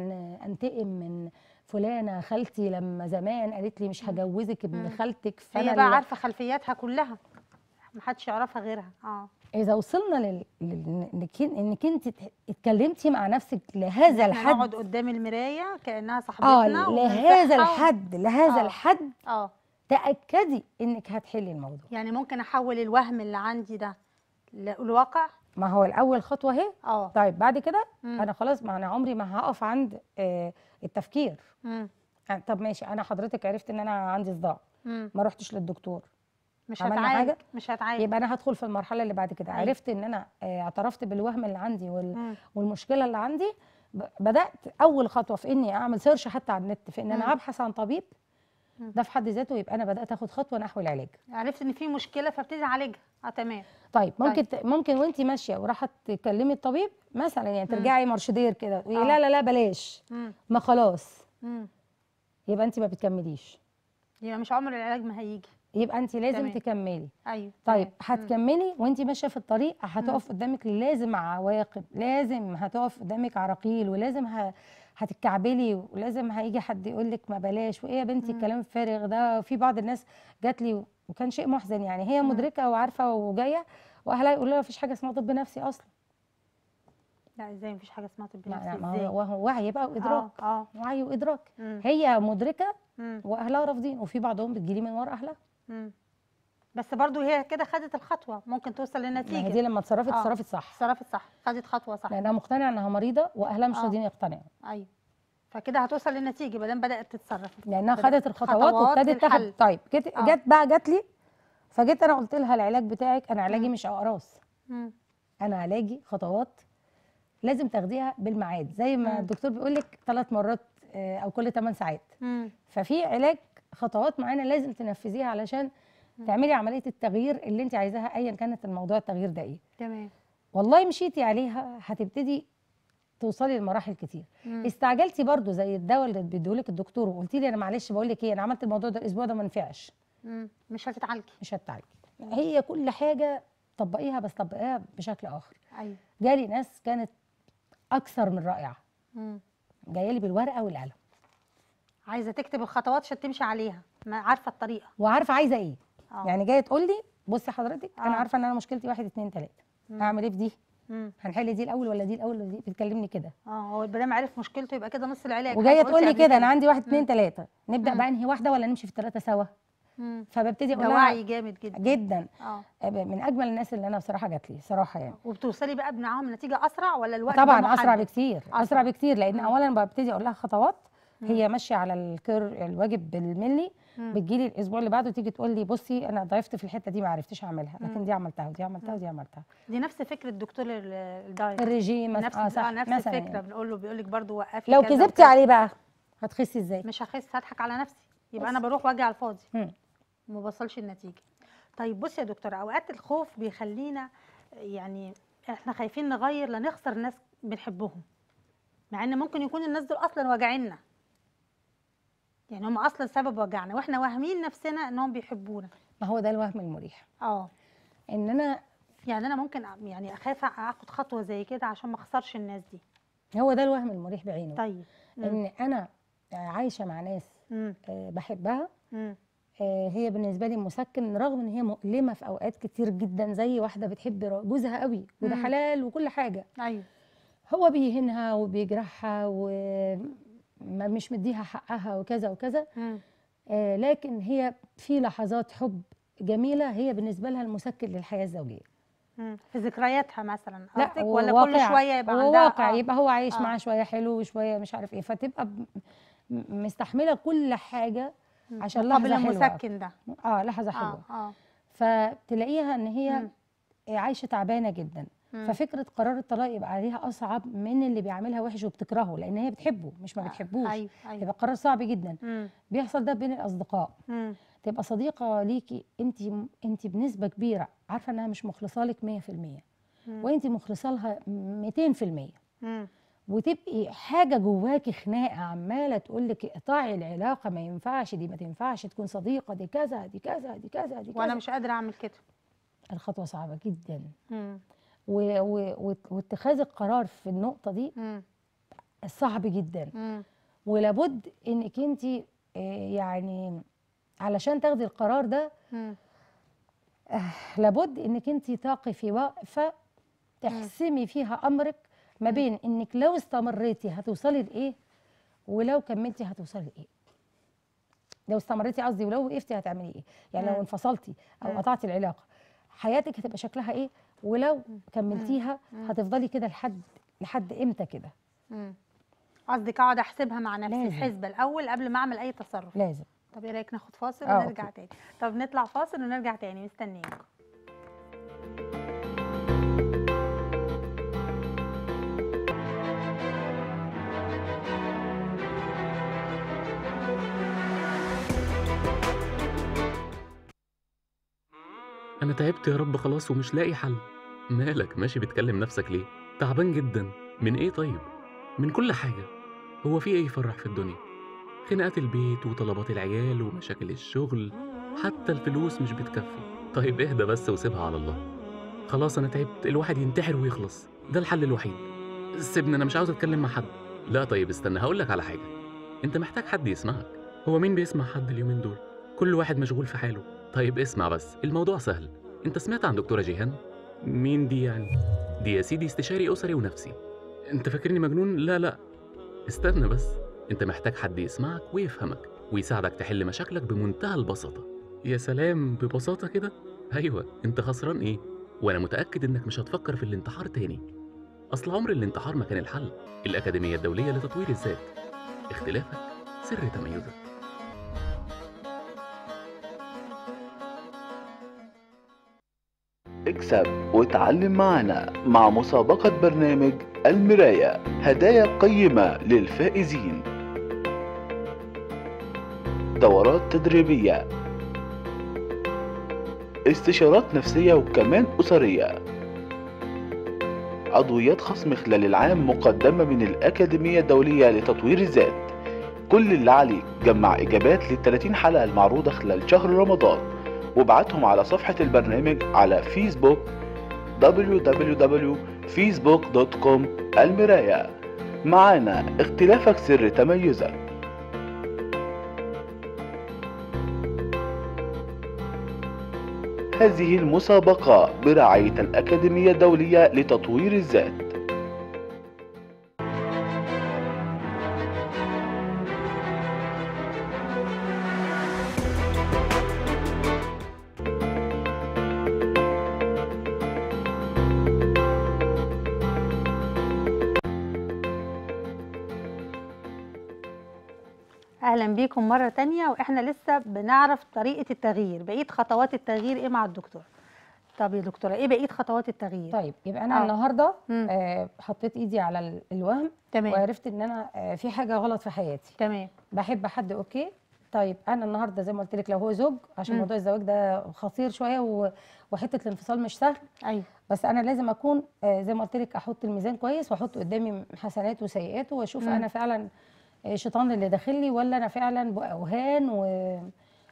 انتقم من فلانه خالتي لما زمان قالت لي مش هجوزك ابن خالتك فانا هي بقى عارفه خلفياتها كلها محدش يعرفها غيرها اه اذا وصلنا لل... لل... انك انك انت اتكلمتي مع نفسك لهذا الحد نقعد قدام المرايه كانها صاحبتنا اه لهذا الحد لهذا آه. الحد اه تاكدي انك هتحلي الموضوع يعني ممكن احول الوهم اللي عندي ده للواقع ما هو الاول خطوه اهي اه طيب بعد كده انا خلاص ما انا عمري ما هقف عند آه التفكير مم. طب ماشي انا حضرتك عرفت ان انا عندي صداع ما رحتش للدكتور مش هتعالج مش هتعالج يبقى انا هدخل في المرحله اللي بعد كده أي. عرفت ان انا آه، اعترفت بالوهم اللي عندي وال... والمشكله اللي عندي بدات اول خطوه في اني اعمل سيرش حتى على النت في ان انا ابحث عن طبيب ده في حد ذاته يبقى انا بدات اخد خطوه نحو العلاج عرفت ان في مشكله فابتدي اعالجها اه تمام طيب ممكن طيب. ممكن وانت ماشيه وراحه تكلمي الطبيب مثلا يعني ترجعي مرشدير كده آه. لا لا لا بلاش مم. ما خلاص مم. يبقى انت ما بتكمليش يبقى مش عمر العلاج ما هيجي يبقى انت لازم تمام. تكملي ايوه طيب هتكملي وانت ماشيه في الطريق هتقف قدامك لازم عواقب لازم هتقف قدامك عراقيل ولازم ه... هتتكعبلي ولازم هيجي حد يقول لك ما بلاش وايه يا بنتي الكلام فارغ ده في بعض الناس جات لي وكان شيء محزن يعني هي مدركه وعارفه وجايه واهلها يقولوا لها مفيش حاجه اسمها طب نفسي اصلا لا ازاي مفيش حاجه اسمها طب نفسي لا ازاي هو وعي بقى آه، وادراك اه, آه. وعي وادراك مم. هي مدركه مم. واهلها رافضين وفي بعضهم بتجيلي من ورا اهلها بس برضو هي كده خدت الخطوه ممكن توصل للنتيجه هي دي لما اتصرفت آه. اتصرفت صح اتصرفت صح خدت خطوه صح لانها مقتنعه انها مريضه واهلها مش آه. راضيين آه. يقتنعوا ايوه فكده هتوصل للنتيجه ما دام بدات تتصرف لانها خدت الخطوات وابتدت تاخد طيب جت آه. بقى جت لي فجيت انا قلت لها العلاج بتاعك انا علاجي مش اقراص انا علاجي خطوات لازم تاخديها بالميعاد زي ما الدكتور بيقول لك ثلاث مرات آه، او كل 8 ساعات ففي علاج خطوات معينه لازم تنفذيها علشان تعملي عمليه التغيير اللي انت عايزاها ايا كانت الموضوع التغيير ده ايه تمام والله مشيتي عليها هتبتدي توصلي لمراحل كتير مم. استعجلتي برضو زي الدواء اللي بيديهولك الدكتور وقلتي لي انا معلش بقول لك ايه انا عملت الموضوع ده الاسبوع ده ما نفعش مش هتتعالجي مش هتتعالجي هي كل حاجه طبقيها بس طبقيها بشكل اخر ايوه جالي ناس كانت اكثر من رائعه مم. جايه لي بالورقه والقلم عايزه تكتب الخطوات عشان تمشي عليها ما عارفه الطريقه وعارفه عايزه ايه أوه. يعني جايه تقول لي بصي حضرتك أوه. انا آه. عارفه ان انا مشكلتي واحد اتنين تلاته هعمل ايه في دي مم. هنحل دي الاول ولا دي الاول ولا دي بتكلمني كده اه هو البنام عارف مشكلته يبقى كده نص العلاج وجايه تقول لي كده إيه؟ انا عندي واحد اتنين تلاته نبدا مم. بقى انهي واحده ولا نمشي في التلاته سوا فببتدي اقول لها وعي جامد جدا جدا اه, آه، من اجمل الناس اللي انا بصراحه جات لي صراحه يعني وبتوصلي بقى بمعاهم نتيجه اسرع ولا الوقت طبعا اسرع بكتير اسرع بكتير لان مم. اولا ببتدي اقول لها خطوات مم. هي ماشيه على الكر الواجب بالملي بتجي لي الاسبوع اللي بعده تيجي تقول لي بصي انا ضعفت في الحته دي ما عرفتش اعملها لكن دي عملتها ودي عملتها ودي عملتها دي نفس فكره الدكتور الدايت الرجيم نفس اه صح آه، نفس الفكره يعني. بنقول له بيقول لك برده وقفي لو كذبتي عليه بقى هتخسي ازاي مش هخس هضحك على نفسي يبقى بس. انا بروح واجي على الفاضي وما بوصلش النتيجه طيب بص يا دكتور اوقات الخوف بيخلينا يعني احنا خايفين نغير لا نخسر ناس بنحبهم مع ان ممكن يكون الناس دول اصلا واجعيننا يعني هم اصلا سبب وجعنا واحنا واهمين نفسنا انهم بيحبونا ما هو ده الوهم المريح اه ان انا يعني انا ممكن يعني اخاف اخد خطوه زي كده عشان ما اخسرش الناس دي هو ده الوهم المريح بعينه طيب ان انا عايشه مع ناس آه، بحبها آه، هي بالنسبه لي مسكن رغم ان هي مؤلمه في اوقات كتير جدا زي واحده بتحب جوزها قوي وده مم. حلال وكل حاجه ايوه هو بيهينها وبيجرحها ومش مديها حقها وكذا وكذا آه لكن هي في لحظات حب جميله هي بالنسبه لها المسكن للحياه الزوجيه في ذكرياتها مثلا لا ولا واقع. كل شويه يبقى عندها واقع آه. يبقى هو عايش آه. معاها شويه حلو وشويه مش عارف ايه فتبقى مستحمله كل حاجه عشان لحظه حلوه المسكن ده اه لحظه آه، حلوه آه آه. فتلاقيها ان هي مم. عايشه تعبانه جدا مم. ففكره قرار الطلاق يبقى عليها اصعب من اللي بيعملها وحش وبتكرهه لان هي بتحبه مش ما آه، بتحبوش أيوة أيوة. يبقى قرار صعب جدا مم. بيحصل ده بين الاصدقاء مم. تبقى صديقه ليكي انت انت بنسبه كبيره عارفه انها مش مخلصه لك 100% وانت مخلصه لها 200% مم. وتبقي حاجه جواكي خناقه عماله تقول لك اقطعي العلاقه ما ينفعش دي ما تنفعش تكون صديقه دي كذا دي كذا دي كذا دي كذا وانا مش قادره اعمل كده الخطوه صعبه جدا و... و... واتخاذ القرار في النقطه دي مم. صعب جدا مم. ولابد انك انت آه، يعني علشان تاخدي القرار ده مم. آه، لابد انك انت تقفي وقفه تحسمي فيها امرك ما بين انك لو استمريتي هتوصلي لايه ولو كملتي هتوصلي لايه لو استمريتي قصدي ولو وقفتي هتعملي ايه يعني مم. لو انفصلتي او قطعتي العلاقه حياتك هتبقى شكلها ايه ولو كملتيها هتفضلي كده لحد لحد امتى كده قصدك اقعد احسبها مع نفسي الحسبه الاول قبل ما اعمل اي تصرف لازم طب ايه رايك ناخد فاصل آه، ونرجع تاني طب نطلع فاصل ونرجع تاني مستنيينكم أنا تعبت يا رب خلاص ومش لاقي حل مالك ماشي بتكلم نفسك ليه؟ تعبان جدا من إيه طيب؟ من كل حاجة هو في إيه يفرح في الدنيا؟ خناقات البيت وطلبات العيال ومشاكل الشغل حتى الفلوس مش بتكفي طيب اهدى بس وسيبها على الله خلاص أنا تعبت الواحد ينتحر ويخلص ده الحل الوحيد سيبني أنا مش عاوز أتكلم مع حد لا طيب استنى هقولك على حاجة أنت محتاج حد يسمعك هو مين بيسمع حد اليومين دول؟ كل واحد مشغول في حاله طيب اسمع بس الموضوع سهل انت سمعت عن دكتوره جيهان مين دي يعني دي يا سيدي استشاري اسري ونفسي انت فاكرني مجنون لا لا استنى بس انت محتاج حد يسمعك ويفهمك ويساعدك تحل مشاكلك بمنتهى البساطه يا سلام ببساطه كده ايوه انت خسران ايه وانا متاكد انك مش هتفكر في الانتحار تاني اصل عمر الانتحار ما كان الحل الاكاديميه الدوليه لتطوير الذات اختلافك سر تميزك اكسب وتعلم معنا مع مسابقة برنامج المراية هدايا قيمة للفائزين دورات تدريبية استشارات نفسية وكمان أسرية عضويات خصم خلال العام مقدمة من الأكاديمية الدولية لتطوير الذات كل اللي عليك جمع إجابات لل 30 حلقة المعروضة خلال شهر رمضان وابعتهم على صفحة البرنامج على فيسبوك www.facebook.com المراية معانا اختلافك سر تميزك هذه المسابقة برعاية الأكاديمية الدولية لتطوير الذات معاكم مرة تانية وإحنا لسه بنعرف طريقة التغيير بقية خطوات التغيير إيه مع الدكتور طب يا دكتورة إيه بقية خطوات التغيير طيب يبقى أنا آه. النهاردة آه حطيت إيدي على الوهم تمام. وعرفت إن أنا آه في حاجة غلط في حياتي تمام بحب حد أوكي طيب انا النهارده زي ما قلت لك لو هو زوج عشان م. موضوع الزواج ده خطير شويه وحته الانفصال مش سهل ايوه بس انا لازم اكون آه، زي ما قلت لك احط الميزان كويس واحط قدامي حسنات وسيئات واشوف م. انا فعلا الشيطان اللي داخل لي ولا انا فعلا باوهان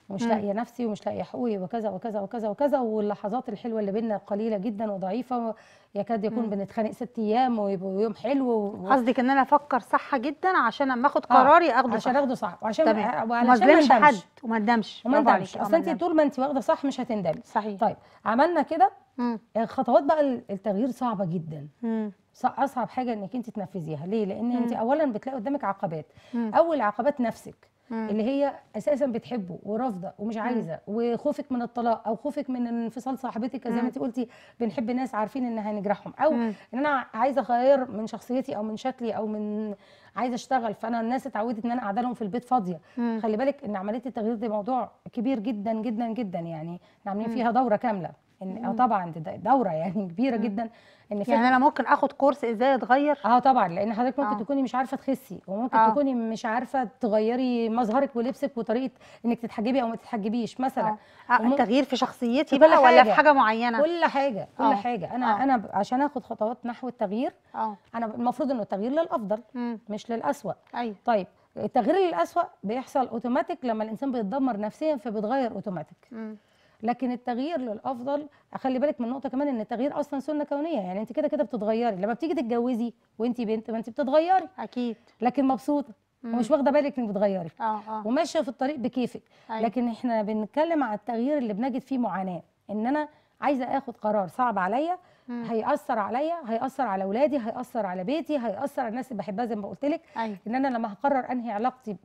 ومش لاقيه نفسي ومش لاقيه حقوقي وكذا وكذا وكذا وكذا واللحظات الحلوه اللي بينا قليله جدا وضعيفه يكاد يكون بنتخانق ست ايام ويبقوا يوم حلو قصدك و... ان انا افكر صح جدا عشان اما اخد آه، قراري آه. اخده عشان اخده صح وعشان آه، وعلشان ما ندمش حد وما ندمش وما ندمش اصل آه، انت طول ما انت واخده صح مش هتندمي صحيح طيب عملنا كده مم. الخطوات آه، بقى التغيير صعبه جدا مم. اصعب حاجه انك انت تنفذيها ليه لان انت اولا بتلاقي قدامك عقبات مم. اول عقبات نفسك مم. اللي هي اساسا بتحبه ورافضه ومش عايزه وخوفك من الطلاق او خوفك من انفصال صاحبتك زي ما انت قلتي بنحب ناس عارفين ان هنجرحهم او مم. ان انا عايزه اغير من شخصيتي او من شكلي او من عايزه اشتغل فانا الناس اتعودت ان انا قاعده لهم في البيت فاضيه خلي بالك ان عمليه التغيير دي موضوع كبير جدا جدا جدا يعني احنا عاملين فيها دوره كامله ان اه طبعا دوره يعني كبيره مم. جدا ان يعني انا ممكن اخد كورس ازاي اتغير اه طبعا لان حضرتك ممكن آه. تكوني مش عارفه تخسي وممكن آه. تكوني مش عارفه تغيري مظهرك ولبسك وطريقه انك تتحجبي او ما تتحجبيش مثلا آه. آه، وممكن... التغيير في شخصيتي بقى ولا في حاجه معينه كل حاجه كل آه. حاجه انا آه. انا عشان اخد خطوات نحو التغيير آه. انا المفروض انه التغيير للافضل مم. مش للاسوء ايوه طيب التغيير للأسوأ بيحصل اوتوماتيك لما الانسان بيتدمر نفسيا فبيتغير اوتوماتيك لكن التغيير للافضل خلي بالك من نقطه كمان ان التغيير اصلا سنه كونيه يعني انت كده كده بتتغيري لما بتيجي تتجوزي وانت بنت ما انت بتتغيري اكيد لكن مبسوطه ومش واخده بالك انك بتغيري اه اه وماشيه في الطريق بكيفك أي. أيوة. لكن احنا بنتكلم على التغيير اللي بنجد فيه معاناه ان انا عايزه اخد قرار صعب عليا هيأثر عليا هيأثر على اولادي هيأثر على بيتي هيأثر على الناس اللي بحبها زي ما قلت لك أيوة. ان انا لما هقرر انهي علاقتي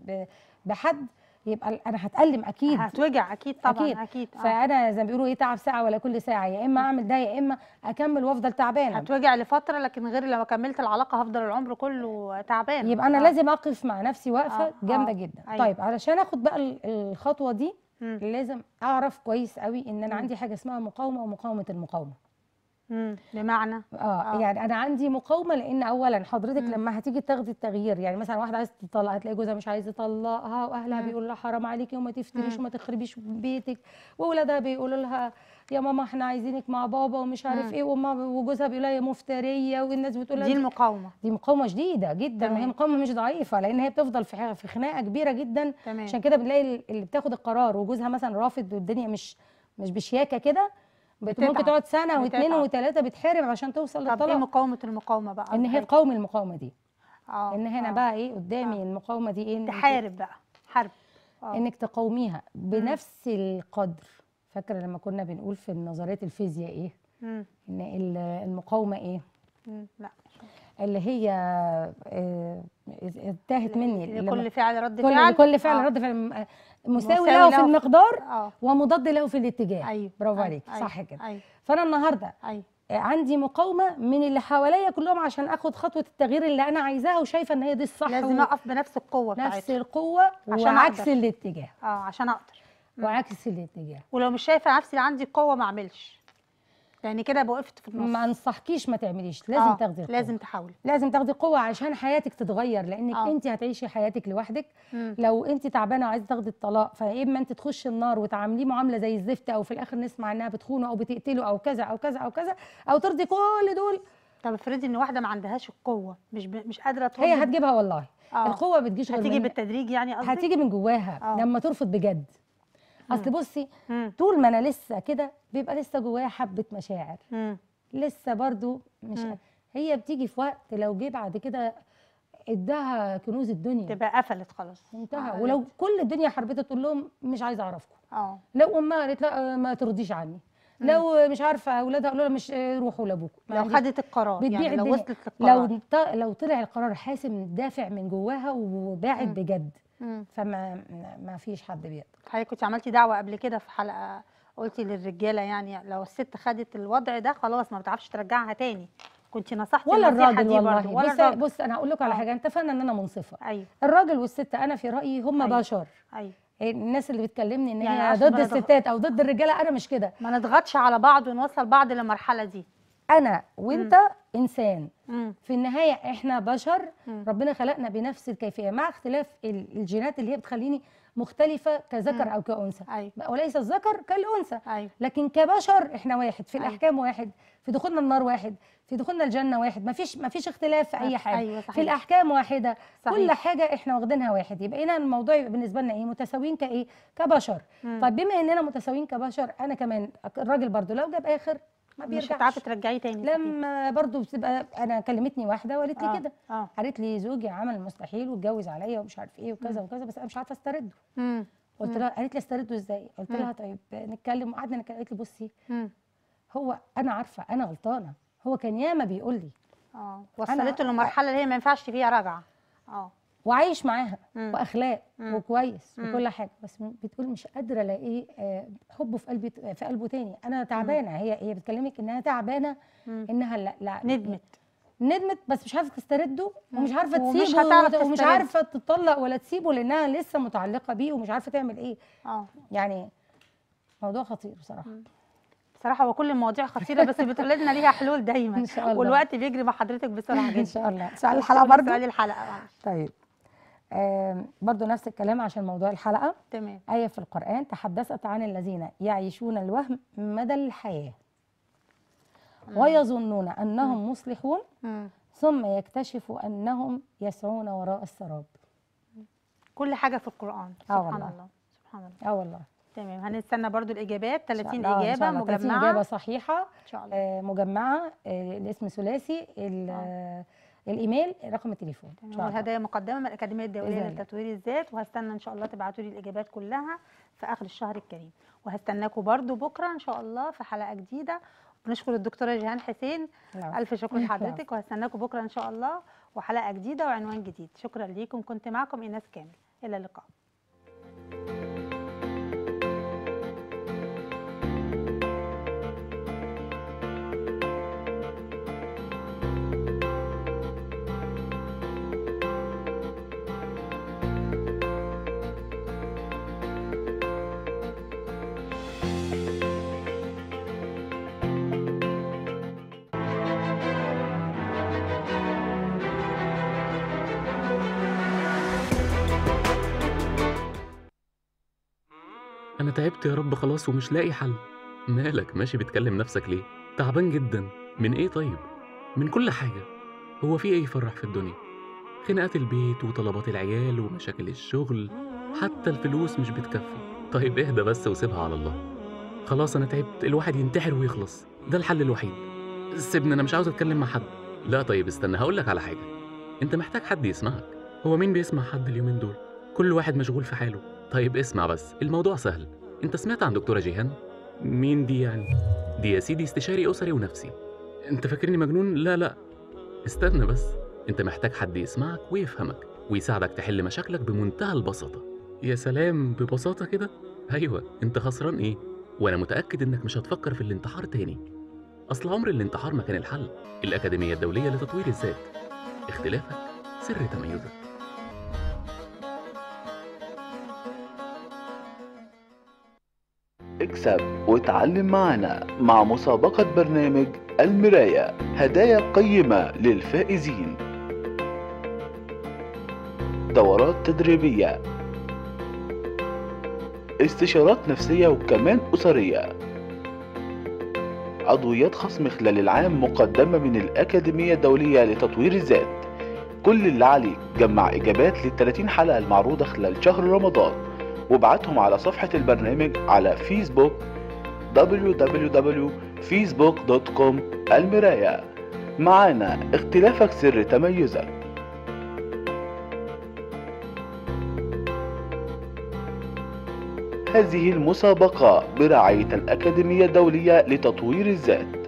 بحد يبقى انا هتألم اكيد هتوجع اكيد طبعا اكيد, أكيد. آه. فانا زي ما بيقولوا ايه تعب ساعه ولا كل ساعه يا اما اعمل ده يا اما اكمل وافضل تعبانه هتوجع لفتره لكن غير لو كملت العلاقه هفضل العمر كله تعبان يبقى انا آه. لازم اقف مع نفسي واقفه آه. جامده آه. جدا أيوه. طيب علشان اخد بقى الخطوه دي م. لازم اعرف كويس قوي ان انا م. عندي حاجه اسمها مقاومه ومقاومه المقاومه بمعنى آه, اه يعني انا عندي مقاومه لان اولا حضرتك مم. لما هتيجي تاخدي التغيير يعني مثلا واحده عايزه تطلق هتلاقي جوزها مش عايز يطلقها واهلها بيقولوا لها حرام عليكي وما تفتريش وما تخربيش بيتك واولادها بيقولوا لها يا ماما احنا عايزينك مع بابا ومش عارف مم. ايه وما وجوزها بيقول لها يا مفتريه والناس بتقول دي المقاومه دي مقاومه شديده جدا وهي مقاومه مش ضعيفه لان هي بتفضل في في خناقه كبيره جدا تمام. عشان كده بنلاقي اللي بتاخد القرار وجوزها مثلا رافض والدنيا مش مش بشياكه كده بتتعب. ممكن تقعد سنه واثنين وثلاثه بتحارب عشان توصل للطلاق طب ايه مقاومه المقاومه بقى ان هي إيه؟ تقاوم المقاومه دي آه ان هنا آه بقى ايه قدامي آه المقاومه دي ايه تحارب بقى حرب آه انك تقاوميها بنفس م. القدر فاكره لما كنا بنقول في النظريات الفيزياء ايه م. ان المقاومه ايه م. لا اللي هي انتهت آه، مني لكل فعل رد فعل كل فعل آه. رد فعل آه، مساوي له في المقدار آه. ومضاد له في الاتجاه أيوه. برافو أيوة، عليك أيوه. صح كده أيوه. فانا النهارده أيوه. عندي مقاومه من اللي حواليا كلهم عشان اخد خطوه التغيير اللي انا عايزاها وشايفه ان هي دي الصح لازم اقف بنفس القوه بتاعتها نفس القوه عشان وعكس الاتجاه اه عشان اقدر وعكس الاتجاه ولو مش شايفه نفسي عندي قوه ما اعملش يعني كده وقفت في النص ما انصحكيش ما تعمليش لازم آه. تاخدي القوة. لازم تحاولي لازم تاخدي قوه عشان حياتك تتغير لانك آه. انت هتعيشي حياتك لوحدك مم. لو انت تعبانه وعايزه تاخدي الطلاق فيا اما انت تخشي النار وتعامليه معامله زي الزفت او في الاخر نسمع انها بتخونه او بتقتله او كذا او كذا او كذا او ترضي كل دول طب افرضي ان واحده ما عندهاش القوه مش ب... مش قادره ترضي هي هتجيبها والله آه. القوه بتجيش هتيجي هتيجي بالتدريج يعني قصدي هتيجي من جواها آه. لما ترفض بجد اصل بصي طول ما انا لسه كده بيبقى لسه جوايا حبه مشاعر لسه برضو مش هي بتيجي في وقت لو جه بعد كده اداها كنوز الدنيا تبقى قفلت خلاص انتهى آه ولو كل الدنيا حربتها تقول لهم مش عايزه اعرفكم اه لو امها قالت لا ما ترضيش عني مم. لو مش عارفه اولادها قالوا لها مش روحوا لابوكم لو يعني خدت القرار يعني لو وصلت للقرار لو لو طلع القرار حاسم دافع من جواها وباعت بجد فما ما فيش حد بيقدر حضرتك كنت عملتي دعوه قبل كده في حلقه قلتي للرجاله يعني لو الست خدت الوضع ده خلاص ما بتعرفش ترجعها تاني كنت نصحتي ولا الراجل والله ولا بس الراجل. بص انا هقول لك على آه. حاجه اتفقنا ان انا منصفه أيوه. الراجل والست انا في رايي هم أيوه. بشر أيوه. الناس اللي بتكلمني ان يعني ضد الستات او ضد الرجاله انا مش كده ما نضغطش على بعض ونوصل بعض للمرحله دي انا وانت مم. انسان مم. في النهايه احنا بشر مم. ربنا خلقنا بنفس الكيفيه مع اختلاف الجينات اللي هي بتخليني مختلفه كذكر مم. او كانثى أيوة. وليس الذكر كالانثى أيوة. لكن كبشر احنا واحد في أيوة. الاحكام واحد في دخولنا النار واحد في دخولنا الجنه واحد مفيش مفيش اختلاف في اي أيوة، حاجه أيوة صحيح. في الاحكام واحده صحيح. كل حاجه احنا واخدينها واحد يبقى هنا الموضوع يبقى بالنسبه لنا ايه متساويين كايه كبشر مم. طيب بما اننا متساويين كبشر انا كمان الراجل برضو لو جاب اخر ما بيرجعش مش هتعرفي ترجعيه تاني لما برضو بتبقى انا كلمتني واحده وقالت لي آه. كده آه. قالت لي زوجي عمل المستحيل واتجوز عليا ومش عارف ايه وكذا مم. وكذا بس انا مش عارفه استرده قلت لها قالت لي استرده ازاي قلت لها طيب نتكلم وقعدنا نتكلم قالت لي بصي هو انا عارفه انا غلطانه هو كان ياما بيقول لي اه وصلته لمرحله اللي هي ما ينفعش فيها راجعه اه وعايش معاها واخلاق مم. وكويس مم. وكل حاجه بس بتقول مش قادره الاقي آه، حبه في قلبي في قلبه تاني انا تعبانه هي هي بتكلمك انها تعبانه انها لا, لا ندمت ندمت بس مش عارفه تسترده ومش عارفه تسيبه ومش, هتعرف ومش عارفه تطلق ولا تسيبه لانها لسه متعلقه بيه ومش عارفه تعمل ايه اه يعني موضوع خطير بصراحه مم. بصراحه هو كل المواضيع خطيره بس بتقول لنا ليها حلول دايما ان شاء الله والوقت بيجري مع حضرتك بسرعه جدا ان شاء الله سؤال الحلقه برضه سؤال الحلقه طيب برضو نفس الكلام عشان موضوع الحلقه تمام ايه في القران تحدثت عن الذين يعيشون الوهم مدى الحياه ويظنون انهم مم. مصلحون مم. ثم يكتشفوا انهم يسعون وراء السراب كل حاجه في القران آه، سبحان والله. الله سبحان الله اه والله تمام هنستنى برضو الاجابات 30 آه اجابه مجمعه 30 اجابه صحيحه ان شاء الله آه مجمعه آه الاسم ثلاثي آه. الايميل رقم التليفون يعني الهدايا مقدمه من الاكاديميه الدوليه لتطوير الذات وهستنى ان شاء الله تبعتوا لي الاجابات كلها في اخر الشهر الكريم وهستناكم برده بكره ان شاء الله في حلقه جديده بنشكر الدكتوره جيهان حسين لا. الف شكر لحضرتك وهستناكم بكره ان شاء الله وحلقه جديده وعنوان جديد شكرا ليكم كنت معكم ايناس كامل الى اللقاء أنا تعبت يا رب خلاص ومش لاقي حل مالك ماشي بتكلم نفسك ليه؟ تعبان جدا من إيه طيب؟ من كل حاجة هو في إيه يفرح في الدنيا؟ خناقات البيت وطلبات العيال ومشاكل الشغل حتى الفلوس مش بتكفي طيب اهدى بس وسيبها على الله خلاص أنا تعبت الواحد ينتحر ويخلص ده الحل الوحيد سيبني أنا مش عاوز أتكلم مع حد لا طيب استنى هقول لك على حاجة أنت محتاج حد يسمعك هو مين بيسمع حد اليومين دول؟ كل واحد مشغول في حاله طيب اسمع بس الموضوع سهل انت سمعت عن دكتوره جيهان مين دي يعني دي يا سيدي استشاري اسري ونفسي انت فاكرني مجنون لا لا استنى بس انت محتاج حد يسمعك ويفهمك ويساعدك تحل مشاكلك بمنتهى البساطه يا سلام ببساطه كده ايوه انت خسران ايه وانا متاكد انك مش هتفكر في الانتحار تاني اصل عمر الانتحار ما كان الحل الاكاديميه الدوليه لتطوير الذات اختلافك سر تميزك اكسب وتعلم معنا مع مسابقة برنامج المراية هدايا قيمة للفائزين دورات تدريبية استشارات نفسية وكمان أسرية عضويات خصم خلال العام مقدمة من الأكاديمية الدولية لتطوير الذات كل اللي عليك جمع إجابات لل 30 حلقة المعروضة خلال شهر رمضان وابعتهم على صفحة البرنامج على فيسبوك www.facebook.com المراية معانا اختلافك سر تميزك هذه المسابقة برعاية الأكاديمية الدولية لتطوير الذات